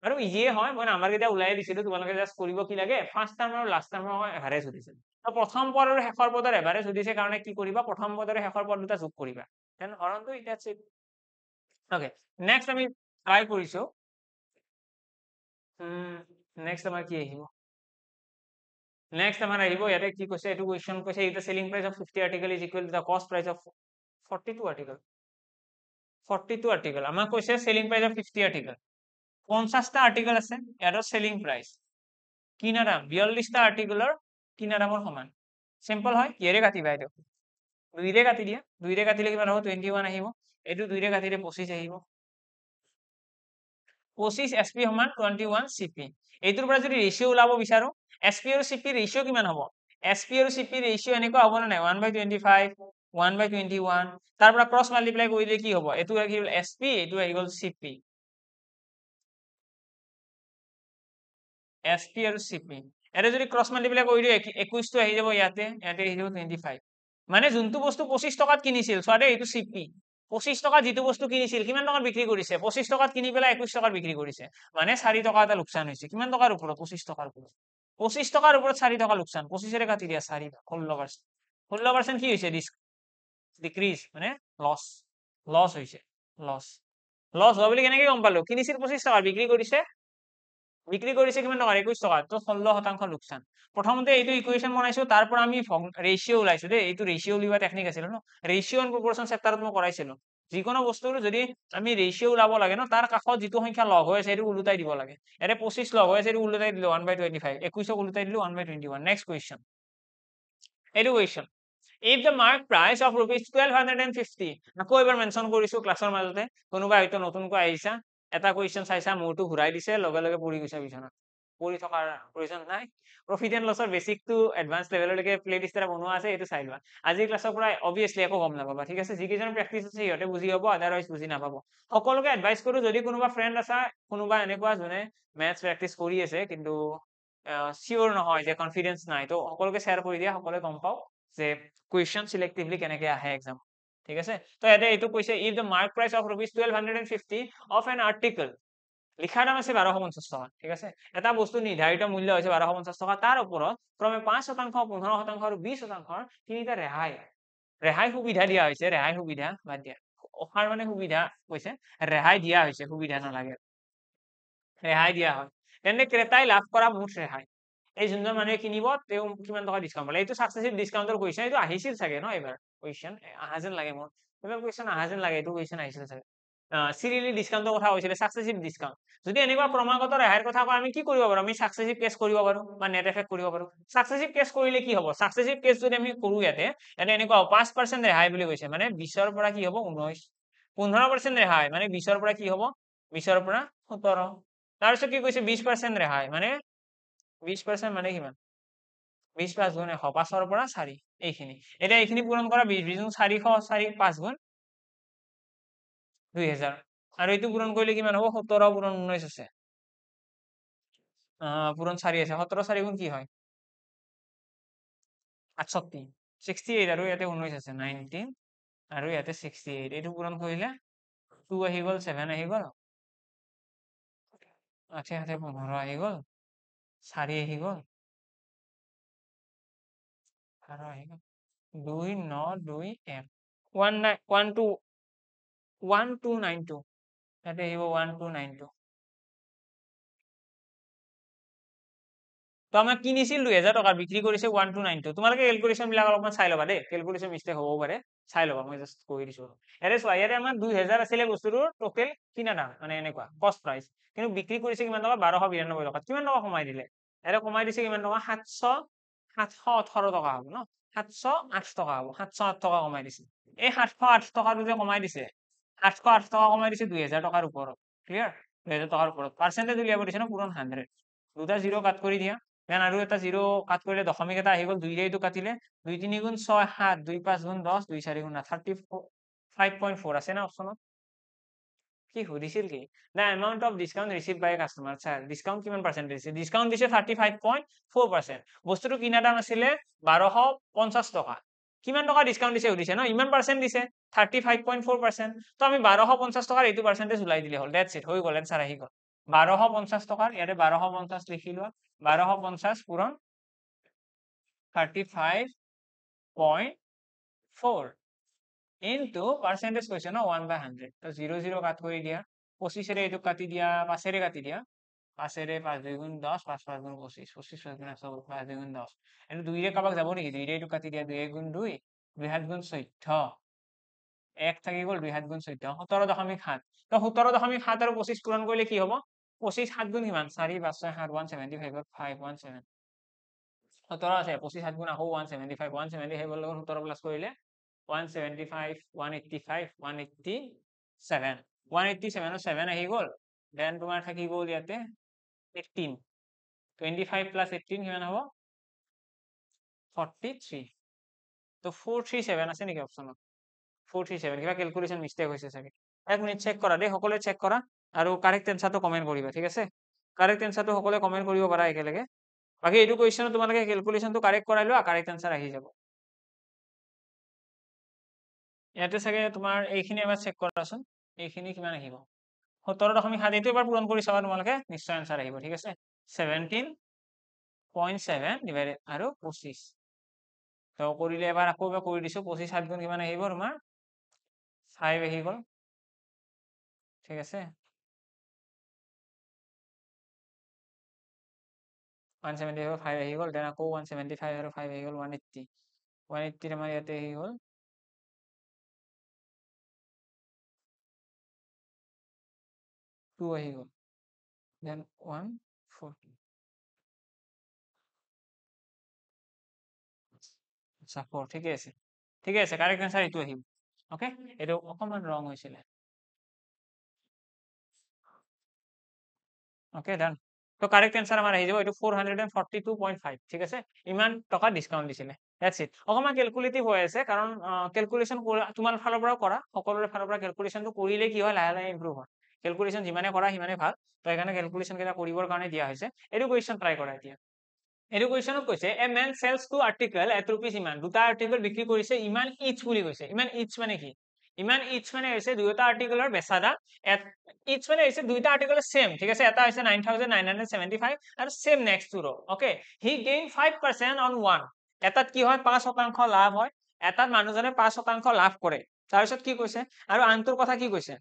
আৰু ইজিয়ে হয় মই নাম্বাৰ কেইটা ওলাই দিছিলো তোমালোকে জাষ্ট কৰিব কি লাগে ফাৰ্ষ্ট টাৰ্ম আৰু লাষ্ট টাৰ্মৰ মই এভাৰেজ সুধিছিলো আৰু প্ৰথম পদ আৰু শেষৰ পদৰ এভাৰেজ সুধিছে কাৰণে কি কৰিবা প্ৰথম পদ আৰু শেষৰ পদ দুটা যোগ কৰিবা হৰণটো ইটা অকে নেক্সট আমি ট্ৰাই কৰিছো নেক্সট আমাৰ কি আহিব নেক্সট আমাৰ আহিব ইয়াতে কি কৈছে এইটো কুৱেশ্যন কৈছে এইটো selling price of fifty article is equal to the cost price of forty two article forty two article আমাক কৈছে সেলিং প্ৰাইছ 50 আৰ্টিকেল 50 টা আৰ্টিকেল আছে ইয়াৰ চেলিং প্ৰাইচ কিনাৰাম বিয়াল্লিছটা 42 কিনাৰামৰ সমান চিম্পল হয় ইয়াৰে কাটি বাই দে দুইৰে কাটি দিয়া দুইৰে কাটিলে কিমান হ'ব টুৱেণ্টি ওৱান আহিব এইটো দুইৰে কাটিলে পঁচিছ আহিব পঁচিছ এছ পি সমান টুৱেণ্টি ওৱান চি পি এইটোৰ পৰা যদি ৰেশিও লাভ বিচাৰো পি আৰু চি পি ৰেচিঅ' কিমান হ'ব এছ পি আৰু চি পি ৰেচিঅ' এনেকুৱা হ'ব নে টুৱেণ্টি ফাইভ 1 by 21 তাৰ পৰা ক্ৰস মাল্টিপ্লাই কৰিলে কি হ'ব এটো আহি গ'ল sp এটো আহি গ'ল cp sp আৰু cp এৰে যদি ক্ৰস মাল্টিপ্লাই কৰি দিও 21 টো আহি যাব ইয়াতে ইয়াতে আহি যাব 25 মানে জুনটো বস্তু 25 টকাত কিনিছিল সৰে এটো cp 25 টকা যিটো বস্তু কিনিছিল কিমান টকা বিক্ৰী কৰিছে 25 টকাত কিনি পেলাই 21 টকাৰ বিক্ৰী কৰিছে মানে 4 টকা এটা লোকচান হৈছে কিমান টকাৰ ওপৰত 25 টকাৰ ওপৰত 25 টকাৰ ওপৰত 4 টকা লোকচান 25 কাটি দিয়া 4 টকা 16% 16% কি হৈছে ডিক্ৰিজ মানে লছ লছ হৈছে লছ লছ হোৱা বুলি কেনেকৈ গম পালো কিনিছিল পঁচিছ টকা বিক্ৰী কৰিছে বিক্ৰী কৰিছে কিমান টকা একৈছ টকা ত' ষোল্ল শতাংশ লোকচান প্ৰথমতে এইটো ইকুৱেশ্যন বনাইছোঁ তাৰ পৰা আমি ৰেচিঅ' ওলাইছো দেই এইটো ৰেচিঅ' উলিওৱা টেকনিক আছিলে ন ৰেচিঅ' এণ্ড প্ৰপৰচন চেপ্টাৰত মই কৰাইছিলোঁ যিকোনো বস্তুৰ যদি আমি ৰেচিঅ' ওলাব লাগে ন তাৰ কাষত যিটো সংখ্যা লগ হৈ আছে সেইটো ওলোটাই দিব লাগে ইয়াতে পঁচিছ লগ হৈ আছে সেইটো ওলোটাই দিলোঁ ওৱান বাই টুৱেণ্টি ফাইভ একৈছক ওলোটাই দিলোঁ one by twenty one next question এইটো question if the mark price of rupees 1250 আকৌ এবাৰ মেনশন কৰিছো ক্লাসৰ মাজতে কোনোবা হয়তো নতুনকৈ আহিছা এটা কোৱেশ্চন চাইছা মোৰটো ঘূৰাই দিছে লগে লগে পঢ়ি গৈছা বিচনা পঢ়ি থকাৰ প্ৰয়োজন নাই প্ৰফিট এণ্ড লছৰ বেচিকটো এডভান্স লেভেললৈকে প্লে লিষ্ট এটা বনোৱা আছে এইটো চাই লোৱা আজিৰ ক্লাছৰ পৰা অভিয়াছলি একো গম নাপাবা ঠিক আছে যিকেইজন প্ৰেক্টিছ আছে সিহঁতে বুজি হ'ব আদাৰৱাইজ বুজি নাপাব সকলোকে এডভাইচ কৰো যদি কোনোবা ফ্ৰেণ্ড আছে কোনোবা এনেকুৱা যোনে মেথছ প্ৰেক্টিচ কৰি আছে কিন্তু চিয়'ৰ নহয় যে কনফিডেঞ্চ নাই ত' সকলোকে শ্বেয়াৰ কৰি দিয়া সকলোৱে গম পাওঁ যে কুৱেশ্যন ছিলেক্টিভলি কেনেকৈ আহে একজাম ঠিক আছে তো ইয়াতে এইটো কৈছে if the mark price of rupees twelve hundred and fifty of an article লিখা দাম আছে বাৰশ পঞ্চাছ টকা ঠিক আছে এটা বস্তু নিৰ্ধাৰিত মূল্য হৈছে বাৰশ পঞ্চাছ টকা তাৰ ওপৰত ক্ৰমে পাঁচ শতাংশ পোন্ধৰ শতাংশ আৰু বিশ শতাংশৰ তিনিটা ৰেহাই ৰেহাই সুবিধা দিয়া হৈছে ৰেহাই সুবিধা বাদ দিয়া অফাৰ মানে সুবিধা কৈছে ৰেহাই দিয়া হৈছে সুবিধা নালাগে ৰেহাই দিয়া হয় তেন্তে ক্ৰেতাই লাভ কৰা মুঠ ৰেহাই এই যোনজন মানুহে কিনিব তেওঁ কিমান টকা ডিচকাউণ্ট পালে এইটো ছাকচেছিভ ডিচকাউণ্টৰ কুৱেশ্যন এইটো আহিছিল চাগে ন এইবাৰ কুৱেশ্যন অহা যেন লাগে মোৰ এইবাৰ কুৱেশ্যন অহা যেন লাগে এইটো কুৱেশ্যন আহিছিল চাগে চিৰিয়েলি ডিচকাউণ্টৰ কথা কৈছিলে ছাকচেছিভ ডিচকাউণ্ট যদি এনেকুৱা ক্ৰমাগত ৰেহাইৰ কথা কওঁ আমি কি কৰিব পাৰো আমি ছাকচেছিভ কেছ কৰিব পাৰোঁ বা নেট এফেক্ট কৰিব পাৰোঁ ছাকচেছিভ কেছ কৰিলে কি হ'ব ছাকচেছিভ কেছ যদি আমি কৰো ইয়াতে ইয়াতে এনেকুৱা পাঁচ পাৰ্চেণ্ট ৰেহাই বুলি কৈছে মানে বিছৰ পৰা কি হ'ব ঊনৈশ পোন্ধৰ পাৰ্চেণ্ট ৰেহাই মানে বিছৰ পৰা কি হ'ব বিশৰ পৰা সোতৰ তাৰপিছত কি কৈছে বিশ পাৰ্চেণ্ট ৰেহাই মানে বিশ পাৰ্চেণ্ট মানে কিমান বিশ পাঁচ গুণ এশ পাঁচৰ পৰা চাৰি এইখিনি এতিয়া এইখিনি পূৰণ কৰা বিশ বিশ গুণ চাৰিশ চাৰি পাঁচ গুণ দুই আৰু এইটো পূৰণ কৰিলে কিমান হ'ব সোতৰ পূৰণ ঊনৈছ আছে পূৰণ চাৰি আছে সোতৰ চাৰি গুণ কি হয় আঠষষ্ঠি ছিক্সটি এইট আৰু ইয়াতে ঊনৈছ আছে নাইনটিন আৰু ইয়াতে ছিক্সটি এইট এইটো পূৰণ কৰিলে টু আহি গ'ল ছেভেন আহি গ'ল আঠে আঠে পোন্ধৰ আহি গ'ল চাৰি আহি গল বাৰ আহি গল দুই ন দুই এক ওৱান নাই one two one two nine two ইয়াতে আহিব ওৱান টু নাইন টু তো আমাক কিনিছিল দুই হাজাৰ টকা বিক্ৰী কৰিছে ওৱান টু নাইন টু তোমালোকে কেলকুলেশ্যনবিলাক অলপমান চাই ল'বা দেই কেলকুলেশ্যন মিষ্টেক হ'ব পাৰে চাই ল'বা মই জাষ্ট কৈ দিছো ইয়াৰে চোৱা ইয়াৰে আমাৰ দুই হাজাৰ আছিলে বস্তুটোৰ টোটেল কিনা দাম মানে এনেকুৱা কষ্ট প্ৰাইচ কিন্তু বিক্ৰী কৰিছে কিমান টকা বাৰশ বিৰানব্বৈ টকাত কিমান টকা কমাই দিলে ইয়াৰে কমাই দিছে কিমান টকা সাতশ সাতশ ওঠৰ টকা হ'ব ন সাতশ আঠ টকা হ'ব সাতশ আঠ টকা কমাই দিছে এই সাতশ আঠ টকাটো যে কমাই দিছে সাতশ আঠ টকা কমাই দিছে দুই হাজাৰ টকাৰ ওপৰত ক্লিয়াৰ দুই হাজাৰ টকাৰ ওপৰত পাৰ্চেণ্টেজ উলিয়াব দিছে ন পুৰণ হাণ্ড্ৰেড দুটা জিৰ' কাট কৰি দিয়া দেন আৰু এটা জিৰ কাট কৰিলে দশমিক এটা আহি গ'ল দুইৰে এইটো কাটিলে দুই তিনি গুণ ছয় সাত দুই পাঁচ গুণ দহ দুই চাৰি গুণ থাৰ্টি ফাইভ পইণ্ট ফ'ৰ আছে না অপশ্যনত কি সুধিছিল কি the amount of discount received by customer sir discount কিমান পাৰ্চেণ্ট দিছে ডিছকাউণ্ট দিছে thirty five point four percent বস্তুটো কিনা দাম আছিলে বাৰশ পঞ্চাছ টকা কিমান টকা ডিছকাউণ্ট দিছে সুধিছে ন ইমান পাৰ্চেণ্ট দিছে thirty five point four percent ত' আমি বাৰশ পঞ্চাছ টকাৰ এইটো পাৰ্চেণ্টেজ ওলাই দিলে হ'ল ডেট ছিট হৈ গ'ল এনচাৰ আহি গ'ল বাৰশ পঞ্চাছ টকাৰ ইয়াতে বাৰশ পঞ্চাছ লিখি লোৱা বাৰশ পঞ্চাছ পূৰণ thirty five point four into percentage কৈছে ন ওৱান বাই হাণ্ড্ৰেড ত' জিৰ' জিৰ' কাট কৰি দিয়া পঁচিছেৰে এইটো কাটি দিয়া পাঁচেৰে কাটি দিয়া পাঁচেৰে পাঁচ দুইগুণ দহ পাঁচ পাঁচ গুণ পঁচিছ পঁচিছ পাঁচ গুণ আছে পাঁচ দুইগুণ দহ এইটো দুইৰে কাৰোবাক যাব নেকি দুইৰে এইটো কাটি দিয়া দুই গুণ দুই দুই সাত গুণ চৈধ্য এক থাকি গ'ল দুই সাত গুণ চৈধ্য সোতৰ দশমিক সাত সোতৰ দশমিক সাত আৰু পঁচিছ পূৰণ কৰিলে কি হ'ব পঁচিছ সাত গুণ কিমান চাৰি পাঁচ ছয় সাত ওৱান ছেভেণ্টি ফাইভৰ ফাইভ ওৱান ছেভেন সোতৰ আছে পঁচিছ সাত গুণ আকৌ ওৱান ছেভেণ্টি ফাইভ ওৱান ছেভেণ্টি ফাইভৰ লগত সোতৰ প্লাছ কৰিলে one seventy five one eighty five one eighty seven one eighty ছেভেনৰ ছেভেন আহি গ'ল দেন তোমাৰ থাকি গ'ল ইয়াতে eighteen twenty five plus eighteen কিমান হ'ব ফৰ্টি থ্ৰী ত' ফ'ৰ থ্ৰী ছেভেন আছে নেকি অপশ্যনত ফ'ৰ থ্ৰী ছেভেন কিবা কেলকুলেশ্যন মিষ্টেক হৈছে চাগে এক মিনিট চেক কৰা দেই সকলোৱে চেক কৰা আৰু কাৰেক্ট এনচাৰটো কমেণ্ট কৰিবা ঠিক আছে কাৰেক্ট এনচাৰটো সকলোৱে কমেণ্ট কৰিব পাৰা একেলগে বাকী এইটো কুৱেশ্যনত তোমালোকে কেলকুলেশ্যনটো কাৰেক্ট কৰাই লোৱা কাৰেক্ট এনচাৰ আহি যাব ইয়াতে চাগে তোমাৰ এইখিনি এবাৰ চেক কৰাচোন এইখিনি কিমান আহিব সোতৰ দশমিক সাত এইটো এবাৰ পূৰণ কৰি চাবা তোমালোকে নিশ্চয় এনচাৰ আহিব ঠিক আছে ছেভেণ্টিন পইণ্ট ছেভেন ডিভাইডেড আৰু পঁচিছ তো কৰিলে এবাৰ আকৌ এবাৰ কৰি দিছোঁ পঁচিছ সাতগুণ কিমান আহিব তোমাৰ ফাইভ আহি গ'ল ঠিক আছে ওৱান ছেভেণ্টি ফাইভ ফাইভ আহি গ'ল দেন আকৌ ওৱান ছেভেণ্টি ফাইভ আৰু ফাইভ আহি গ'ল ওৱান এইট্টি ওৱান এইট্টিত আমাৰ ইয়াতে আহি গ'ল টু আহি গ'ল দেন ওৱান ফৰ্টি আচ্ছা ফ'ৰ ঠিকে আছে ঠিকে আছে কাৰেক্ট এনচাৰ এইটো আহিব অ'কে এইটো অকণমান ৰং হৈছিলে অ'কে ডান তো কারেক্ট আনসার আমার হয়ে যাব এটু 442.5 ঠিক আছে ইমান টাকা ডিসকাউন্ট দিছিলে দ্যাটস ইট অকমা ক্যালকুলেটিভ হয়ে আছে কারণ ক্যালকুলেশন তোমার ফল পড়া করা সকলের ফল পড়া ক্যালকুলেশন তো কইলে কি হয় লাই লাই ইমপ্রুভ হয় ক্যালকুলেশন জিমানে করা হিমানে ভাল তো এখানে ক্যালকুলেশন কেটা করিবর কারণে দিয়া হইছে এরু কোশ্চেন ট্রাই করা দিয়া এরু কোশ্চেনত কইছে a man sells two article at rupees ইমান দুটা আর্টিকেল বিক্রি কইছে ইমান ইচ বলি কইছে ইমান ইচ মানে কি ইমান ইটছ মানে হৈছে দুয়োটা আৰ্টিকলৰ বেচাদা ইটছ মানে হৈছে দুইটা আৰ্টিকলৰ চেম ঠিক আছে এটা হৈছে নাইন আৰু চেম নেক্সট টুৰ okay he gain five percent on one এটাত কি হয় পাঁচ শতাংশ লাভ হয় এটাত মানুহজনে পাঁচ শতাংশ লাভ কৰে তাৰপিছত কি কৈছে আৰু আনটোৰ কথা কি কৈছে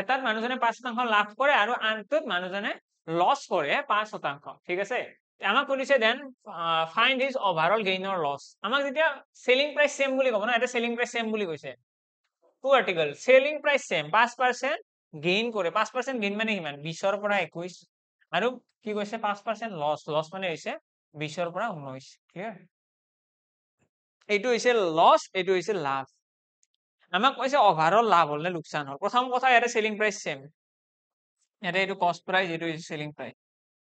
এটাত মানুহজনে পাঁচ শতাংশ লাভ কৰে আৰু আনটোত মানুহজনে লছ কৰে পাঁচ শতাংশ ঠিক আছে আমাক কৈছে দেন ফাইন ইজ অভাৰঅল গেইনৰ লছ আমাক যেতিয়া চেলিং প্ৰাইচ চেম বুলি ক'ব ন এটা চেলিং প্ৰাইচ চেম বুলি কৈছে two article selling price same পাঁচ গেইন কৰে পাঁচ গেইন মানে কিমান বিছৰ পৰা একৈছ আৰু কি কৈছে পাঁচ পাৰ্চেণ্ট লছ লছ মানে হৈছে বিছৰ পৰা ঊনৈছ ক্লিয়াৰ এইটো হৈছে লছ এইটো হৈছে লাভ আমাক কৈছে অভাৰঅল লাভ হ'ল নে লোকচান হ'ল প্ৰথম কথা ইয়াতে চেলিং প্ৰাইচ চেম ইয়াতে এইটো কষ্ট প্ৰাইচ এইটো হৈছে চেলিং প্ৰাইচ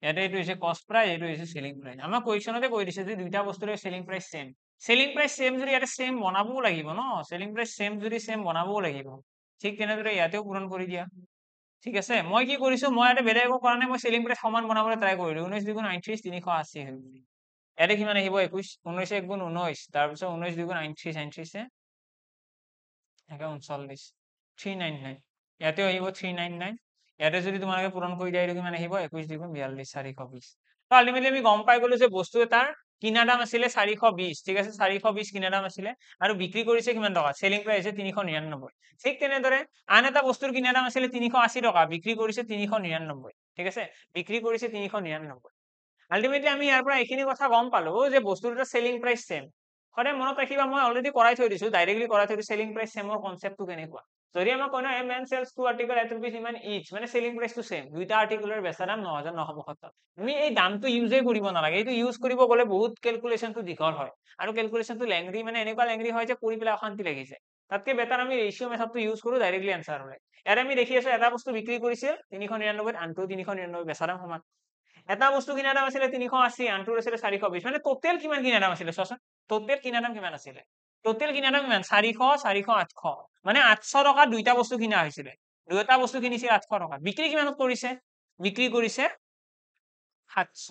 ইয়াতে এইটো হৈছে কষ্ট প্ৰাইচ এইটো হৈছে চেলিং প্ৰাইচ আমাৰ কুৱেশ্যনতে কৈ দিছে যে দুইটা বস্তুৰে selling price same selling price same যদি ইয়াতে চেম বনাবও লাগিব ন চেলিং প্ৰাইচ চেম যদি চেম বনাবও লাগিব ঠিক তেনেদৰে ইয়াতেও পূৰণ কৰি দিয়া ঠিক আছে মই কি কৰিছোঁ মই ইয়াতে বেলেগ একো কৰা নাই মই চেলিং প্ৰাইচ সমান বনাবলৈ ট্ৰাই কৰিলোঁ ঊনৈছ দুগুণ আইনত্ৰিছ তিনিশ আশী হৈ গ'ল ইয়াতে কিমান আহিব একৈছ ঊনৈছ এক গুণ ঊনৈছ তাৰপিছত ঊনৈছ দুগুণ আইনত্ৰিছ আঠত্ৰিছ একে ঊনচল্লিছ থ্ৰী নাইন নাইন ইয়াতেও আহিব থ্ৰী নাইন নাইন ইয়াতে যদি তোমালোকে পূৰণ কৰি দিয়া কিমান আহিব একুশ দ্বিগুণ বিয়াল্লিছ চাৰিশ বিশ তো আলটিমেটলি আমি গম পাই গলো যে বস্তু এটাৰ কিনা দাম আছিলে চাৰিশ বিশ ঠিক আছে চাৰিশ বিশ কিনা দাম আছিলে আৰু বিক্ৰী কৰিছে কিমান টকা চেলিং প্ৰাইচ আছে তিনিশ নিৰান্নব্বৈ ঠিক তেনেদৰে আন এটা বস্তুৰ কিনা দাম আছিলে তিনিশ আশী টকা বিক্ৰী কৰিছে তিনিশ নিৰান্নব্বৈ ঠিক আছে বিক্ৰী কৰিছে তিনিশ নিৰান্নব্বৈ আল্টিমেটলি আমি ইয়াৰ পৰা এইখিনি কথা গম পালো যে বস্তুৰ এটা চেলিং প্ৰাইচ চেম সদায় মনত ৰাখিবা মই অলৰেডি কৰাই থৈ দিছো ডাইৰেক্টলি কৰাই থৈ দিছো চেলিং প্ৰাইচ চেমৰ কনচেপ্টটো কেনেকুৱা যদি আমাক কয় ন M N sells two article A rupees ইমান ইচ মানে চেলিং প্ৰাইচটো চেম দুইটা আৰ্টিকলৰ বেচা দাম ন হাজাৰ নশ পঁসত্তৰ আমি এই দামটো ইউজেই কৰিব নালাগে এইটো ইউজ কৰিব গ'লে বহুত কেলকুলেশ্যনটো দীঘল হয় আৰু কেলকুলেশ্যনটো লেংৰি মানে এনেকুৱা লেংৰি হয় যে কৰি পেলাই অশান্তি লাগি যায় তাতকৈ বেটাৰ আমি ৰেচিঅ' মেথডটো ইউজ কৰোঁ ডাইৰেক্টলি এনচাৰ ওলায় ইয়াৰে আমি দেখি আছোঁ এটা বস্তু বিক্ৰী কৰিছিল তিনিশ নিৰান্নব্বৈত আনটো তিনিশ নিৰান্নব্বৈ বেচা দাম সমান এটা বস্তু কিনা দাম আছিলে তিনিশ আশী আনটোৰ আছিলে চাৰিশ বিছ মানে টোটেল কিমান কিনা দাম আছিলে চোৱাচোন টোটেল কিনা দাম কিমান আছিলে টোটেল কিনা টা কিমান চাৰিশ চাৰিশ আঠশ মানে আঠশ টকা দুইটা বস্তু কিনা হৈছিলে দুটা বস্তু কিনিছিল আঠশ টকা বিক্ৰী কিমানত কৰিছে বিক্ৰী কৰিছে সাতশ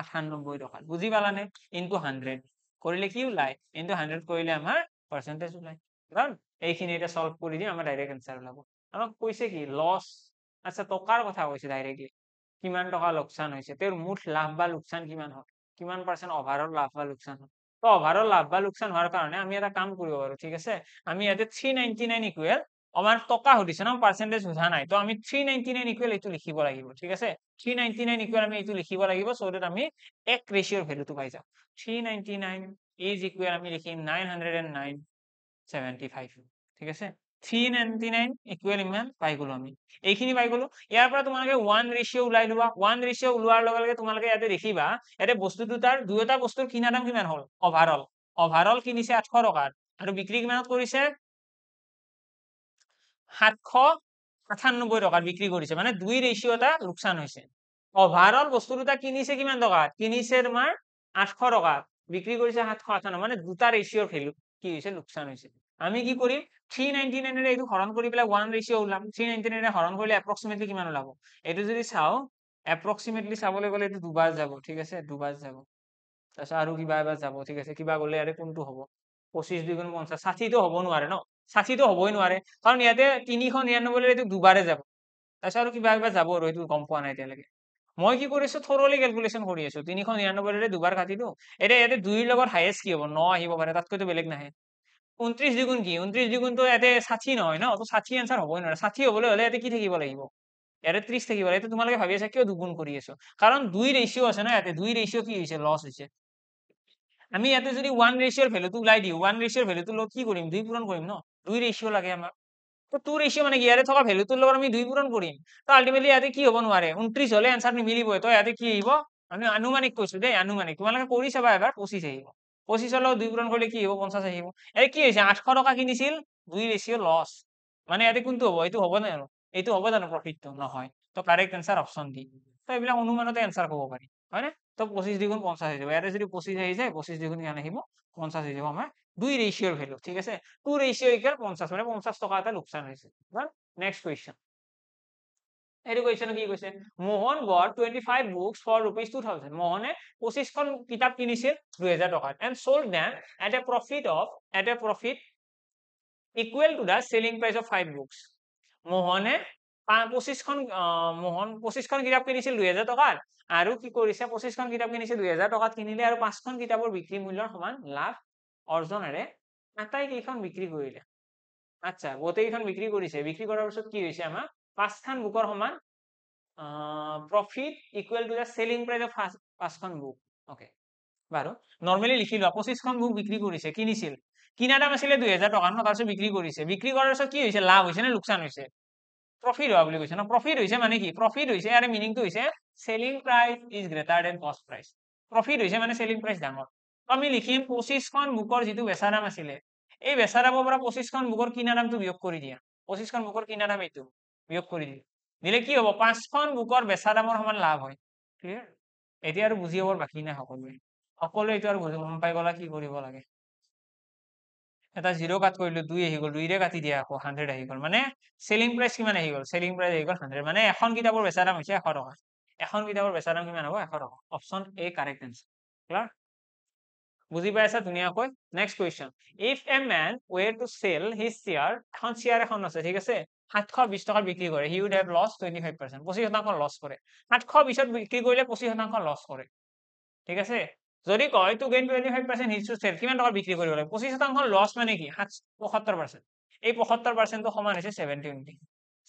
আঠানব্বৈ টকাত বুজি পালানে ইনটু হাণ্ড্ৰেড কৰিলে কি ওলাই ইনটু হাণ্ড্ৰেড কৰিলে আমাৰ পাৰ্চেণ্টেজ ওলাই কাৰণ এইখিনি এতিয়া চল্ভ কৰি দিম আমাৰ ডাইৰেক্ট এনচাৰ ওলাব আমাক কৈছে কি লছ আচ্ছা টকাৰ কথা কৈছে ডাইৰেক্টলি কিমান টকা লোকচান হৈছে তেওঁৰ মুঠ লাভ বা লোকচান কিমান হয় কিমান পাৰ্চেণ্ট অভাৰত লাভ বা লোকচান হয় তো ওভাৰঅল লাভ বা লোকচান হোৱাৰ কাৰণে আমি এটা কাম কৰিব পাৰোঁ ঠিক আছে আমি ইয়াতে থ্ৰী নাইনটি নাইন ইকুৱেল আমাৰ টকা সুধিছে ন পাৰ্চেণ্টেজ সোধা নাই তো আমি থ্ৰী নাইনটি নাইন ইকুৱেল এইটো লিখিব লাগিব ঠিক আছে থ্ৰী নাইন ইকুৱেল আমি এইটো লিখিব লাগিব চ' দ্যাট আমি এক ৰেচিঅ'ৰ ভেলুটো পাই যাওঁ three ninety nine is equal আমি লিখিম nine hundred and nine 909 five ঠিক আছে থ্ৰী নাইনটি নাইন ইকুৱেলিমেণ্ট পাই গলো আমি অভাৰল কিনিছে আঠশ টকাৰ আৰু বিক্ৰী কিমানত কৰিছে সাতশ আঠানব্বৈ টকাৰ বিক্ৰী কৰিছে মানে দুই ৰেচিঅ' এটা লোকচান হৈছে অভাৰল বস্তু দুটা কিনিছে কিমান টকাত কিনিছে তোমাৰ আঠশ টকাত বিক্ৰী কৰিছে সাতশ আঠানব্বৈ মানে দুটা ৰেচিঅ'ৰ ভেলু কি হৈছে লোকচান হৈছে আমি কি কৰিম 399 এৰে এটো হৰণ কৰি পেলাই 1 ৰেশিও উলাম 399 এৰে হৰণ কৰিলে এপ্ৰক্সিমেটলি কিমান লাগো এটো যদি চাও এপ্ৰক্সিমেটলি চাবলৈ গলে এইটো দুবাৰ যাব ঠিক আছে দুবাৰ যাব তাৰপিছত আৰু কিবা এবাৰ যাব ঠিক আছে কিবা গলে আৰে কোনটো হ'ব 25 দুই গুণ 60 ষাঠিটো হ'ব নোৱাৰে ন ষাঠিটো হ'বই নোৱাৰে কাৰণ ইয়াতে তিনিশ লৈ এইটো দুবাৰে যাব তাৰপিছত আৰু কিবা এবাৰ যাব আৰু ৰহিত গম পোৱা নাই তেলে মই কি কৰিছো থৰলি কেলকুলেশ্যন কৰি আছো তিনিশ নিৰান্নব্বৈৰে দুবাৰ কাটিলো এতিয়া ইয়াতে দুইৰ লগত হায়েষ্ট কি হ'ব ন আহিব পাৰে তাতকৈতো বেলেগ নাহে ঊনত্ৰিশ দ্বিগুণ কি ঊনত্ৰিশ দ্বিগুণটো ইয়াতে ষাঠি নহয় ন তো ষাঠি এনচাৰ হ'বই নোৱাৰে ষাঠি হ'বলৈ হ'লে ইয়াতে কি থাকিব লাগিব ইয়াতে ত্ৰিশ থাকিব লাগে তোমালোকে ভাবি আছা কিয় দুগুণ কৰি আছো কাৰণ দুই ৰেচিঅ' আছে ন ইয়াতে দুই ৰেচিঅ' কি হৈছে লছ হৈছে আমি ইয়াতে যদি ওৱান ৰেচিঅ'ৰ ভেলুটো ওলাই দিওঁ ওৱান ৰেচিঅ'ৰ ভেলুটো লগত কি কৰিম দুই পূৰণ কৰিম ন দুই ৰেচিঅ' লাগে আমাৰ তো টু ৰেচিঅ' মানে কি ইয়াতে থকা ভেলুটোৰ লগত আমি দুই পূৰণ কৰিম তো আল্টিমেটলি ইয়াতে কি হ'ব নোৱাৰে ঊনত্ৰিশ হ'লে এনচাৰ নিমিলিবই তো ইয়াতে কি আহিব আমি আনুমানিক কৈছো দেই আনুমানিক তোমালোকে কৰি চাবা এবাৰ পঁচিছ আহিব পঁচিছৰ লগত দুই পূৰণ কৰিলে কি হ'ব পঞ্চাছ আহিব এই কি হৈছে আঠশ টকা কিনিছিল দুই ৰেচিঅ' লছ মানে ইয়াতে কোনটো হ'ব এইটো হ'ব জানো এইটো হ'ব জানো প্ৰফিটটো নহয় ত' কাৰেক্ট এনচাৰ অপশ্যন দি তো এইবিলাক অনুমানতে এনচাৰ ক'ব পাৰি হয়নে ত' পঁচিছ দুগুণ পঞ্চাছ আহি যাব ইয়াতে যদি পঁচিছ আহি যায় পঁচিছ দুগুণ কিমান আহিব পঞ্চাছ হৈ যাব আমাৰ দুই ৰেচিঅ'ৰ ভেলু ঠিক আছে টু ৰেচিঅ' ইকুৱেল পঞ্চাছ মানে পঞ্চাছ টকা এটা লোকচান হৈছে নেক্সট কুৱেশ্যন এইটো কুৱেশ্যন কি কৈছে Mohan bought twenty five books for rupees two thousand মোহনে পঁচিছখন কিতাপ কিনিছিল দুহেজাৰ টকাত and sold them at a profit of at a profit equal to the selling price of five books মোহনে পঁচিছখন মোহন পঁচিছখন কিতাপ কিনিছিল দুহেজাৰ টকাত আৰু কি কৰিছে পঁচিছখন কিতাপ কিনিছিল দুহেজাৰ টকাত কিনিলে আৰু পাঁচখন কিতাপৰ বিক্ৰী মূল্যৰ সমান লাভ অৰ্জনেৰে আটাইকেইখন বিক্ৰী কৰিলে আচ্ছা গোটেইকেইখন বিক্ৰী কৰিছে বিক্ৰী কৰাৰ পিছত কি হৈছে আমাৰ পাঁচখন বুকৰ সমান profit equal to the selling price of পাঁচখন বুক অ'কে বাৰু নৰ্মেলি লিখি লোৱা পঁচিছখন বুক বিক্ৰী কৰিছে কিনিছিল কিনা দাম আছিলে দুহেজাৰ টকা ন তাৰপিছত বিক্ৰী কৰিছে বিক্ৰী কৰাৰ পিছত কি হৈছে লাভ হৈছে নে লোকচান হৈছে প্ৰফিট হোৱা বুলি কৈছে ন প্ৰফিট হৈছে মানে কি প্ৰফিট হৈছে ইয়াৰ মিনিংটো হৈছে selling price is greater than cost price profit হৈছে মানে চেলিং প্ৰাইচ ডাঙৰ আমি লিখিম পঁচিছখন বুকৰ যিটো বেচা দাম আছিলে এই বেচা দামৰ পৰা পঁচিছখন বুকৰ কিনা দামটো বিয়োগ কৰি দিয়া পঁচিছখন বুকৰ কিনা দাম এইটো বিয়োগ কৰি দিয়ে দিলে কি হ'ব পাঁচখন বুকৰ বেচা দামৰ সমান লাভ হয় এতিয়া আৰু বুজি হ'বৰ বাকী নাই সকলোৱে সকলোৱে এইটো আৰু গম পাই গলা কি কৰিব লাগে এটা জিৰ' কাট কৰিলো দুই আহি গ'ল দুইৰে কাটি দিয়া আকৌ হাণ্ড্ৰেড আহি গ'ল মানে চেলিং প্ৰাইচ কিমান আহি গ'ল চেলিং প্ৰাইচ আহি গ'ল হাণ্ড্ৰেড মানে এখন কিতাপৰ বেচা দাম হৈছে এশ টকা এখন কিতাপৰ বেচা দাম কিমান হ'ব এশ টকা option A correct answer clear বুজি পাই আছা ধুনীয়াকৈ next question if a man were to sell his chair এখন চিয়াৰ এখন আছে ঠিক আছে সাতশ বিশ টকাত বিক্ৰী কৰে he would have loss twenty five percent পঁচিছ শতাংশ লছ কৰে সাতশ বিশত বিক্ৰী কৰিলে পঁচিছ শতাংশ লছ কৰে ঠিক আছে যদি কয় to gain twenty five percent he'd to sell কিমান টকাত বিক্ৰী কৰিব লাগে পঁচিছ শতাংশ লছ মানে কি সাত পঁসত্তৰ পাৰ্চেণ্ট এই পঁসত্তৰ পাৰ্চেণ্টটো সমান হৈছে ছেভেন টুৱেণ্টি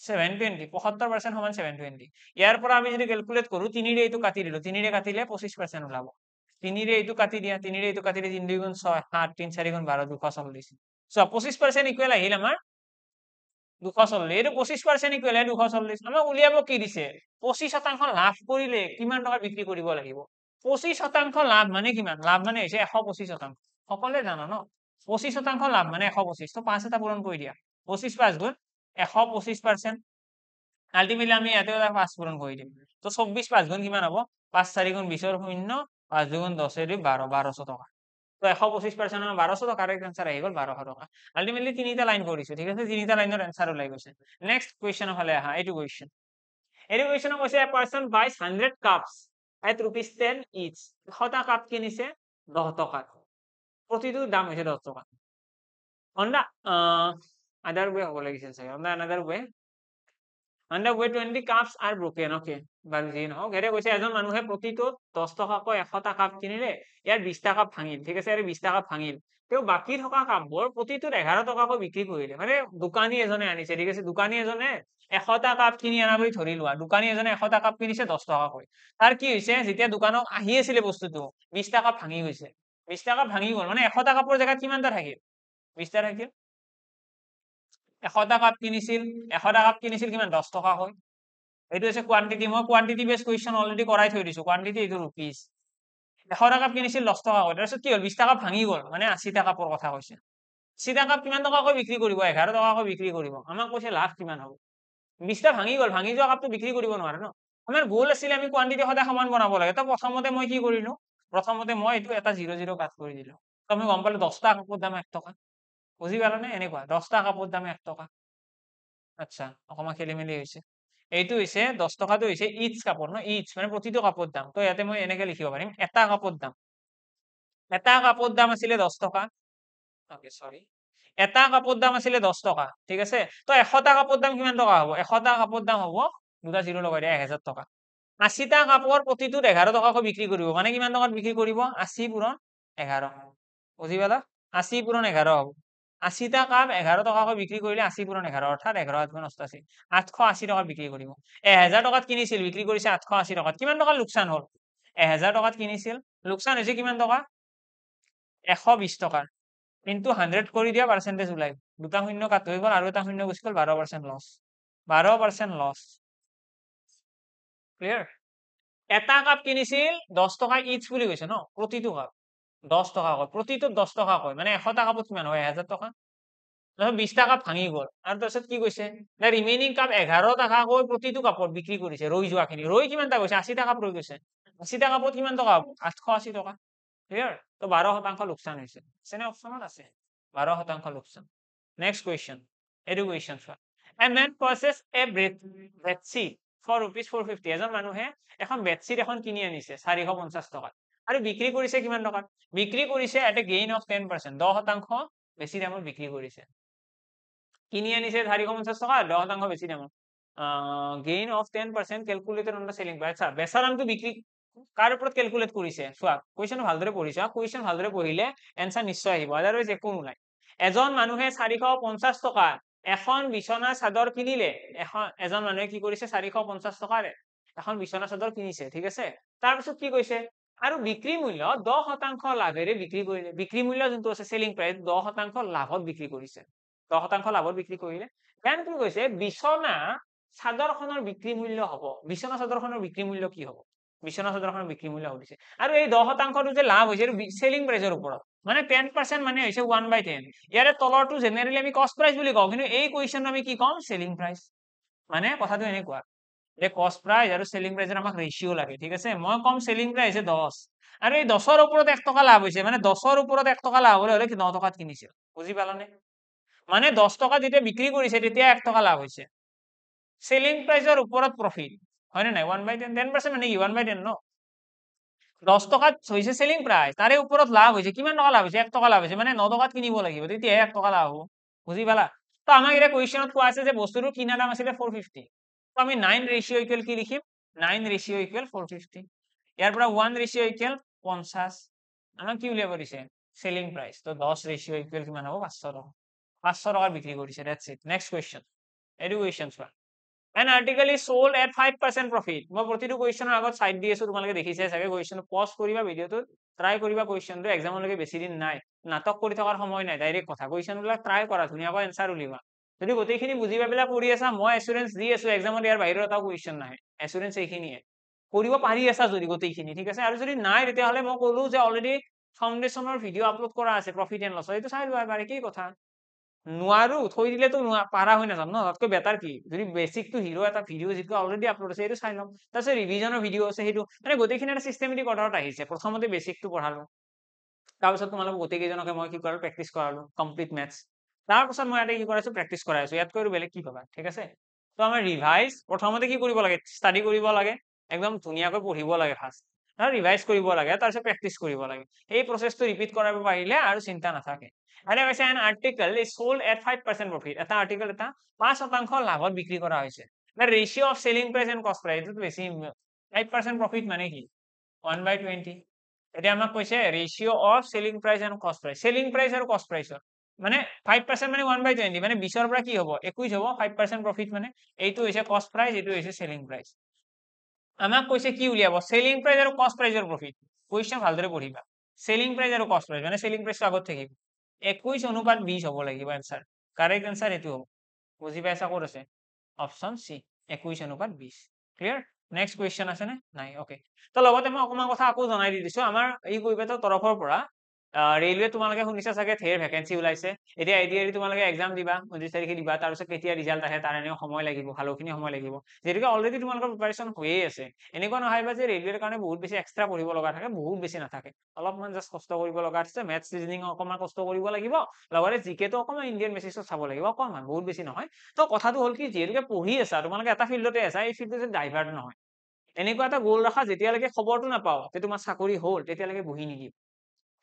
ছেভেন টুৱেণ্টি পঁসত্তৰ পাৰ্চেণ্ট সমান ছেভেন টুৱেণ্টি ইয়াৰ পৰা আমি যদি কেলকুলেট কৰোঁ তিনিৰে এইটো কাটি দিলোঁ তিনিৰে কাটিলে পঁচিছ পাৰ্চেণ্ট ওলাব তিনিৰে এইটো কাটি দিয়া তিনিৰে এইটো কাটি কাটিলে তিনি দুই গুণ ছয় সাত তিনি চাৰি গুণ বাৰ দুশ চল্লিছ চোৱা পঁচিছ পাৰ্চেণ্ট ইকুৱেল আহিল আমাৰ দুশ চল্লিশ এইটো পঁচিছ পাৰ্চেণ্ট কৰিলে দুশ চল্লিছ আমাক উলিয়াব কি দিছে পঁচিছ শতাংশ লাভ কৰিলে কিমান টকা বিক্ৰী কৰিব লাগিব পঁচিছ শতাংশ লাভ মানে কিমান লাভ মানে হৈছে এশ পঁচিছ শতাংশ সকলোৱে জানা ন পঁচিছ শতাংশ লাভ মানে এশ পঁচিছ তো পাঁচ এটা পূৰণ কৰি দিয়া পঁচিছ পাঁচ গৈ এশ পঁচিছ পাৰ্চেণ্ট আল্টিমেটলি আমি ইয়াতে পাঁচ পূৰণ কৰি দিম ত চৌব্বিছ পাঁচ গুণ কিমান হ'ব পাঁচ চাৰি গুণ বিশৰ শূন্য পাঁচ দুগুণ দহে দুই বাৰ বাৰশ টকা তো এশ পঁচিছ পাৰ্চেণ্ট হ'ল বাৰশ টকাৰ এনচাৰ আহি গ'ল বাৰশ টকা আল্টিমেটলি তিনিটা লাইন কৰিছোঁ ঠিক আছে তিনিটা লাইনৰ এনচাৰ ওলাই গৈছে নেক্সট কুৱেশ্যন হ'লে আহা এইটো কুৱেশ্যন এইটো কুৱেশ্যনত কৈছে a person buys hundred cups at rupees ten each এশটা কাপ কিনিছে দহ টকাত প্ৰতিটো দাম হৈছে দহ টকা অনদা আদাৰ ৱে হ'ব লাগিছিল চাগে অনদা another way another way twenty cups are broken okay বাৰু যি নহওক সিহঁতে কৈছে এজন মানুহে প্ৰতিটো দহ টকাকৈ এশটা কাপ কিনিলে ইয়াৰ বিশটা কাপ ভাঙিল ঠিক আছে ইয়াৰ বিশটা কাপ ভাঙিল তেওঁ বাকী থকা কাপবোৰ প্ৰতিটোত এঘাৰ টকাকৈ বিক্ৰী কৰিলে মানে দোকানী এজনে আনিছে ঠিক আছে দোকানী এজনে এশটা কাপ কিনি অনা বুলি ধৰি লোৱা দোকানী এজনে এশটা কাপ কিনিছে দহ টকাকৈ তাৰ কি হৈছে যেতিয়া দোকানত আহি আছিলে বস্তুটো বিশটা কাপ ভাঙি গৈছে বিশটা কাপ ভাঙি গ'ল মানে এশটা কাপৰ জেগাত কিমানটা থাকিল বিশটা থাকিল এশটা কাপ কিনিছিল এশটা কাপ কিনিছিল কিমান দহ টকাকৈ এইটো হৈছে কোৱান্টিটি মই কোৱান্টিটি বেছ কুৱেশ্যন অলৰেডি কৰাই থৈ দিছো কোৱান্টিটি এইটো ৰুপিজ এশ টকাত কিনিছিল দহ টকা কৈ তাৰপিছত কি হ'ল বিশ টকা ভাঙি গ'ল মানে আশী টকা পৰ কথা কৈছে চিধা কাপ কিমান টকাকৈ বিক্ৰী কৰিব এঘাৰ টকাকৈ বিক্ৰী কৰিব আমাক কৈছে লাভ কিমান হ'ব বিশটা ভাঙি গ'ল ভাঙি যোৱা কাপটো বিক্ৰী কৰিব নোৱাৰে ন আমাৰ গ'ল আছিলে আমি কোৱান্টিটি সদায় সমান বনাব লাগে তো প্ৰথমতে মই কি কৰিলো প্ৰথমতে মই এইটো এটা জিৰ' জিৰ' কাট কৰি দিলো আমি গম পালো দহটা কাপোৰ দাম এক টকা বুজি নে এনেকুৱা দহটা কাপৰ দাম এক টকা আচ্ছা অকমান খেলি মেলি হৈছে এইটো হৈছে দহ টকাটো হৈছে ইটছ কাপোৰ ন ইটছ মানে প্ৰতিটো কাপোৰ দাম তো ইয়াতে মই এনেকে লিখিব পাৰিম এটা কাপোৰ দাম এটা কাপোৰ দাম আছিলে দহ টকা চৰি এটা কাপোৰ দাম আছিলে দহ টকা ঠিক আছে তো এশটা কাপোৰ দাম কিমান টকা হব এশটা কাপোৰ দাম হব দুটা জিৰ' লগাই দিয়া এহেজাৰ টকা আশীটা কাপোৰ প্ৰতিটোত এঘাৰ টকাকৈ বিক্ৰী কৰিব মানে কিমান টকাত বিক্ৰী কৰিব আশী পূৰণ এঘাৰ বুজি পালা আশী পূৰণ এঘাৰ হব আশীটা কাপ এঘাৰ টকাকৈ বিক্ৰী কৰিলে আশী পূৰণ এঘাৰ অৰ্থাৎ এঘাৰ আঠগুণ অষ্টাশী আঠশ আশী টকাত বিক্ৰী কৰিব এহেজাৰ টকাত কিনিছিল বিক্ৰী কৰিছে আঠশ আশী টকাত কিমান টকা লোকচান হ'ল এহেজাৰ টকাত কিনিছিল লোকচান হৈছে কিমান টকা এশ বিশ টকাৰ কিন্তু হাণ্ড্ৰেড কৰি দিয়া পাৰ্চেণ্টেজ ওলাই দুটা শূন্য কাট হৈ গ'ল আৰু এটা শূন্য গুচি গ'ল বাৰ পাৰ্চেণ্ট লছ বাৰ পাৰ্চেণ্ট লছ ক্লিয়াৰ এটা কাপ কিনিছিল দহ টকা ইটছ বুলি কৈছে ন প্ৰতিটো কাপ দহ টকা কয় প্ৰতিটোত দহ টকা কয় মানে এশ টকা কিমান হয় এহেজাৰ টকা তাৰপিছত বিশটা কাপ ভাঙি গ'ল আৰু তাৰপিছত কি কৈছে ৰিমেইনিং কাপ এঘাৰ টকা কৈ প্ৰতিটো কাপত বিক্ৰী কৰিছে ৰৈ যোৱাখিনি ৰৈ কিমান টকা গৈছে আশী টকাত ৰৈ গৈছে আশী টকা কাপত কিমান টকা হ'ব আঠশ আশী টকা ক্লিয়াৰ তো বাৰ শতাংশ লোকচান হৈছে আছেনে অপশ্যনত আছে বাৰ শতাংশ লোকচান নেক্সট কুৱেশ্যন এইটো কুৱেশ্যন চোৱা a man purchases a bread for rupees for fifty এজন মানুহে এখন বেডশ্বীট এখন কিনি আনিছে চাৰিশ পঞ্চাছ টকাত আৰু বিক্ৰী কৰিছে কিমান টকাত বিক্ৰী কৰিছে at a gain of ten percent দহ শতাংশ বেছি দামত বিক্ৰী কৰিছে কিনি আনিছে চাৰিশ পঞ্চাছ টকা দহ শতাংশ বেছি দামত gain of ten percent calculated on the selling price চা বেচা দামটো বিক্ৰী কাৰ ওপৰত কেলকুলেট কৰিছে চোৱা কুৱেশ্যন ভালদৰে পঢ়িছা কুৱেশ্যন ভালদৰে পঢ়িলে এনচাৰ নিশ্চয় আহিব আদাৰৱাইজ একো নোলায় এজন মানুহে চাৰিশ পঞ্চাছ টকা এখন বিচনা চাদৰ কিনিলে এখন এজন মানুহে কি কৰিছে চাৰিশ পঞ্চাছ টকাৰে এখন বিচনা চাদৰ কিনিছে ঠিক আছে তাৰপিছত কি কৈছে আৰু বিক্ৰী মূল্য দহ শতাংশ লাভেৰে বিক্ৰী কৰিলে বিক্ৰী মূল্য যোনটো আছে চেলিং প্ৰাইচ দহ শতাংশ লাভত বিক্ৰী কৰিছে দহ শতাংশ লাভত বিক্ৰী কৰিলে কাৰণ কি কৈছে বিচনা চাদৰখনৰ বিক্ৰী মূল্য হব বিচনা চাদৰখনৰ বিক্ৰী মূল্য কি হব বিচনা চাদৰখনৰ বিক্ৰী মূল্য সুধিছে আৰু এই দহ শতাংশটো যে লাভ হৈছে চেলিং প্ৰাইচৰ ওপৰত মানে টেন পাৰ্চেণ্ট মানে হৈছে ওৱান বাই টেন ইয়াৰে তলৰটো জেনেৰেলি আমি কষ্ট প্ৰাইচ বুলি কওঁ কিন্তু এই কুৱেশ্যনটো আমি কি কম চেলিং প্ৰাইচ মানে কথাটো এনেকুৱা যে কস্ট প্রাইস আর সেলিং প্রাইসের আমার রেশিও লাগে ঠিক আছে মানে কম সেলিং প্রাইস দশ আর এই দশের উপর এক টাকা লাভ হয়েছে মানে দশের উপর এক টাকা লাভ হলে হলে ন টাকাত কিনেছিল বুঝি পালনে মানে দশ টাকা যেটা বিক্রি করেছে তেতিয়া এক টাকা লাভ হয়েছে সেলিং প্রাইসের উপর প্রফিট হয় নাই one by ten ten percent মানে কি ওয়ান বাই টেন ন দহ টকাত হৈছে চেলিং প্ৰাইজ তাৰে ওপৰত লাভ হৈছে কিমান টকা লাভ হৈছে এক টকা লাভ হৈছে মানে ন টকাত কিনিব লাগিব তেতিয়াহে এক টকা লাভ হব বুজি পালা তো আমার এটা কুয়েশনত কোয়া আছে যে বস্তুটো কিনা দাম আছিলে ফ'ৰ ফিফটি তো আমি 9 ৰেশিও ইকুয়াল কি লিখিম 9 ৰেশিও ইকুয়াল 450 ইয়াৰ পৰা 1 রেশিও ইকুয়াল 50 আমাক কি উলিয়াব দিছে সেলিং প্রাইস তো 10 রেশিও ইকুয়াল কি মানে হ'ব 500 টকা 500 টকা বিক্রী কৰিছে that's it next question educations one an article is sold at 5% profit মই প্ৰতিটো কোৱেশ্চনৰ আগত সাইড দি আছো তোমালোকে দেখিছে সাগে কোৱেশ্চন পজ কৰিবা ভিডিওটো ট্ৰাই কৰিবা কোৱেশ্চনটো এক্সামৰ লগে বেছি দিন নাই নাটক কৰি থকাৰ সময় নাই ডাইৰেক্ট কথা কোৱেশ্চনবিলাক ট্ৰাই কৰা ধুনীয়াকৈ আনসাৰ উলিবা যদি গোটেইখিনি বুজি পাই পেলাই কৰি আছা মই এচুৰেঞ্চ দি আছো এক্সামত ইয়াৰ বাহিৰৰ এটাও কুৱেশ্যন নাহে এচুৰেঞ্চ এইখিনিয়ে কৰিব পাৰি আছা যদি গোটেইখিনি ঠিক আছে আৰু যদি নাই তেতিয়াহ'লে মই ক'লো যে অলৰেডি ফাউণ্ডেশ্যনৰ ভিডিঅ' আপলোড কৰা আছে প্ৰফিট এণ্ড লছ এইটো চাই লোৱা কি কথা নোৱাৰো থৈ দিলেতো নোৱাৰ পাৰা হৈ নাযাম ন তাতকৈ বেটাৰ কি যদি বেচিকটো হিৰ' এটা ভিডিঅ' যিটো অলৰেডি আপলোড আছে সেইটো চাই ল'ম তাৰপিছত ৰিভিজনৰ ভিডিঅ' আছে সেইটো মানে গোটেইখিনি এটা চিষ্টেমেটিক অৰ্ডাৰত আহিছে প্ৰথমতে বেচিকটো পঢ়ালোঁ তাৰপিছত তোমালোক গোটেইকেইজনকে মই কি কৰালোঁ প্ৰেক্টিছ কৰালোঁ কমপ্লিট মেথছ তাৰ পিছত মই ইয়াতে কি কৰাইছো প্ৰেক্টিচ কৰাইছো ইয়াতকৈ আৰু বেলেগ কি পাবা ঠিক আছে ত' আমি ৰিভাইজ প্ৰথমতে কি কৰিব লাগে ষ্টাডি কৰিব লাগে একদম ধুনীয়াকৈ পঢ়িব লাগে ফাৰ্ষ্ট ৰিভাইজ কৰিব লাগে তাৰপিছত প্ৰেক্টিচ কৰিব লাগে এই প্ৰচেছটো ৰিপিট কৰাব পাৰিলে আৰু চিন্তা নাথাকে article is sold at five percent profit এটা আৰ্টিকল এটা পাঁচ শতাংশ লাভত বিক্ৰী কৰা হৈছে ratio' of selling price and cost price এইটো বেছি ফাইভ পাৰ্চেণ্ট প্ৰফিট মানে কি ওৱান বাই টুৱেণ্টি এতিয়া আমাক কৈছে ratio' of selling price and cost price selling price আৰু কষ্ট প্ৰাইচৰ মানে 5% মানে 1/20 মানে 20 পৰা কি হ'ব 21 হ'ব 5% প্ৰফিট মানে এইটো হৈছে কস্ট প্ৰাইচ এইটো হৈছে সেলিং প্ৰাইচ আমাক কৈছে কি উলিয়াব সেলিং প্ৰাইচ আৰু কস্ট প্ৰাইচৰ প্ৰফিট কোৱেশ্চন ভালদৰে পঢ়িবা সেলিং প্ৰাইচ আৰু কস্ট প্ৰাইচ মানে সেলিং প্ৰাইচ আগত থাকিব 21 অনুপাত 20 হ'ব লাগিব আনসার কারেক্ট আনসার এটো হ'ব বুজি পাইছা ক'ত আছে অপচন চি একৈছ অনুপাত বিছ ক্লিয়াৰ নেক্সট কুৱেশ্যন আছেনে নাই ওকে তো লগতে মই অকণমান কথা আকৌ জনাই দি দিছো আমাৰ এই কইবেতৰ তৰফৰ পৰা ৰেলৱে তোমালোকে শুনিছা চাগে ঢেৰ ভেকেঞ্চি ওলাইছে এতিয়া এডি এডি তোমালোকে এক্সাম দিবা ঊনত্ৰিছ তাৰিখে দিবা তাৰ পিছত কেতিয়া ৰিজাল্ট আহে তাৰ এনেও সময় লাগিব ভালোখিনি সময় লাগিব যিহেতুকে অলৰেডি তোমালোকৰ প্ৰিপাৰেশ্যন হৈয়ে আছে এনেকুৱা নহয় বা যে ৰেলৱেৰ কাৰণে বহুত বেছি এক্সট্ৰা পঢ়িব লগা থাকে বহুত বেছি নাথাকে অলপমান জাষ্ট কষ্ট কৰিব লগা আছে মেথছ ৰিজনিং অকণমান কষ্ট কৰিব লাগিব লগতে জিকেটো অকণমান ইণ্ডিয়ান মেছেজটো চাব লাগিব অকণমান বহুত বেছি নহয় তো কথাটো হ'ল কি যিহেতুকে পঢ়ি আছা তোমালোকে এটা ফিল্ডতে আছা এই ফিল্ডটো যে ডাইভাৰ্ট নহয় এনেকুৱা এটা গ'ল ৰাখা যেতিয়ালৈকে খবৰটো নাপাওঁ যে তোমাৰ চাকৰি হ'ল তেতিয়ালৈকে বহি নিদিব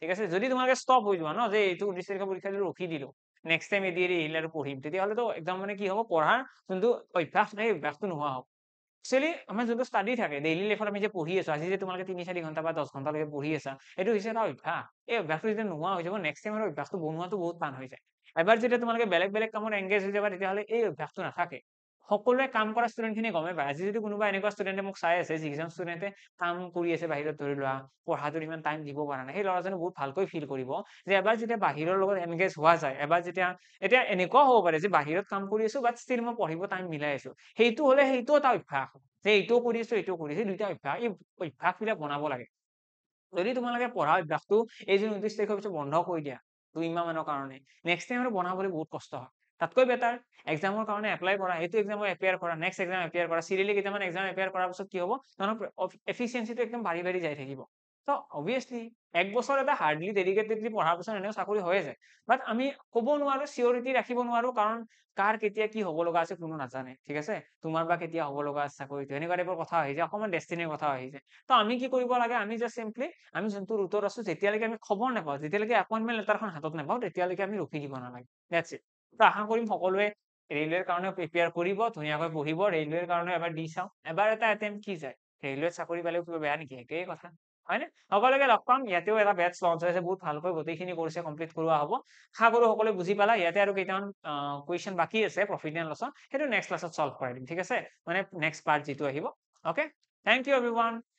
ঠিক আছে যদি তোমালোকে স্টপ হৈ যোৱা ন যে এইটো উনিশ তাৰিখৰ পৰীক্ষা দিলো ৰখি দিলো নেক্সট টাইম এদি এৰি এইলাৰ পঢ়িম তেতিয়াহ'লেতো একদম মানে কি হ'ব পঢ়াৰ যোনটো অভ্যাস সেই অভ্যাসটো নোহোৱা হওক একচুৱেলি আমাৰ যোনটো ষ্টাডি থাকে ডেইলি লাইফত আমি যে পঢ়ি আছো আজি যে তোমালোকে তিনি চাৰি ঘণ্টা বা দহ ঘণ্টালৈকে পঢ়ি আছা এইটো হৈছে এটা অভ্যাস এই অভ্যাসটো যেতিয়া নোহোৱা হৈ যাব নেক্সট টাইম আৰু অভ্যাসটো বনোৱাটো বহুত টান হৈ যায় এবাৰ যেতিয়া তোমালোকে বেলেগ বেলেগ কামত এংগেজ হৈ যাবা তেতিয়াহ'লে এই অভ্যাসটো নাথাকে সকলোৱে কাম কৰা ষ্টুডেণ্টখিনি গমেই পায় আজি যদি কোনোবা এনেকুৱা ষ্টুডেণ্টে মোক চাই আছে যিকেইজন ষ্টুডেণ্টে কাম কৰি আছে বাহিৰত ধৰি লোৱা পঢ়াটোত ইমান টাইম দিব পৰা নাই সেই ল'ৰাজনে বহুত ভালকৈ ফিল কৰিব যে এবাৰ যেতিয়া বাহিৰৰ লগত এনগেজ হোৱা যায় এবাৰ যেতিয়া এতিয়া এনেকুৱা হ'ব পাৰে যে বাহিৰত কাম কৰি আছো বাট ষ্টিল মই পঢ়িব টাইম মিলাই আছো সেইটো হ'লে সেইটো এটা অভ্যাস যে এইটো কৰি আছো এইটো কৰি আছো দুইটা অভ্যাস এই অভ্যাস বিলাক বনাব লাগে যদি তোমালোকে পঢ়া অভ্যাসটো এইযোৰ ঊনত্ৰিছ তাৰিখৰ পিছত বন্ধ কৰি দিয়া দুই মাহ মানৰ কাৰণে নেক্সট টাইম আৰু বনাবলৈ বহুত কষ্ট হয় তাতকৈ বেটাৰ এক্সামৰ কাৰণে এপ্লাই কৰা এইটো এক্সামৰ এপেয়াৰ কৰা নেক্সট এক্সাম এপেয়াৰ কৰা চিৰিয়েলি কেইটামান এক্সাম এপেয়াৰ কৰাৰ পিছত কি হ'ব এফিচিয়েঞ্চিটো একদম বাঢ়ি বাঢ়ি যাই থাকিব তো অবভিয়াছলি এক বছৰ এটা হাৰ্ডলি ডেডিকেটেডলি পঢ়াৰ পিছত এনেও চাকৰি হৈয়ে যায় বাট আমি ক'ব নোৱাৰোঁ চিয়ৰিটি ৰাখিব নোৱাৰো কাৰণ কাৰ কেতিয়া কি হ'ব লগা আছে কোনো নাজানে ঠিক আছে তোমাৰ বা কেতিয়া হ'ব লগা আছে চাকৰিটো এনেকুৱা টাইপৰ কথা আহি যায় অকণমান ডেষ্টিনীৰ কথা আহি যায় তো আমি কি কৰিব লাগে আমি জাষ্ট চিম্পলি আমি যোনটো ৰুটত আছো যেতিয়ালৈকে আমি খবৰ নাপাওঁ যেতিয়ালৈকে এপইণ্টমেণ্ট লেটাৰখন হাতত নাপাওঁ তেতিয়ালৈকে আমি ৰখি দিব নালাগে ডেটছ ইট আশা কৰিম সকলোৱে ৰেলৱেৰ কাৰণে প্ৰিপেয়াৰ কৰিব ধুনীয়াকৈ পঢ়িব ৰেলৱেৰ কাৰণে এবাৰ দি চাও এবাৰ একটা এটেম কি যায় ৰেলওয়ে চাকৰি পালেও কিবা বেয়া নেকি একেই কথা হয় হয়নি সকলকে লগ পাম ইয়াতেও একটা বেটস লঞ্চ হয়েছে বহুত ভালক গোটেখিনি করেছে কমপ্লিট কৰোৱা হব আশা কৰো সকলোৱে বুজি পালা ইয়াতে আৰ কেটামান কুয়েশন বাকী আছে প্ৰফিট এন্ড সেইটো সেটা নেক্সট ক্লাসত সলভ কৰাই দিম ঠিক আছে মানে নেক্সট পাৰ্ট যে আহিব ওকে থ্যাংক ইউ এভৰিওয়ান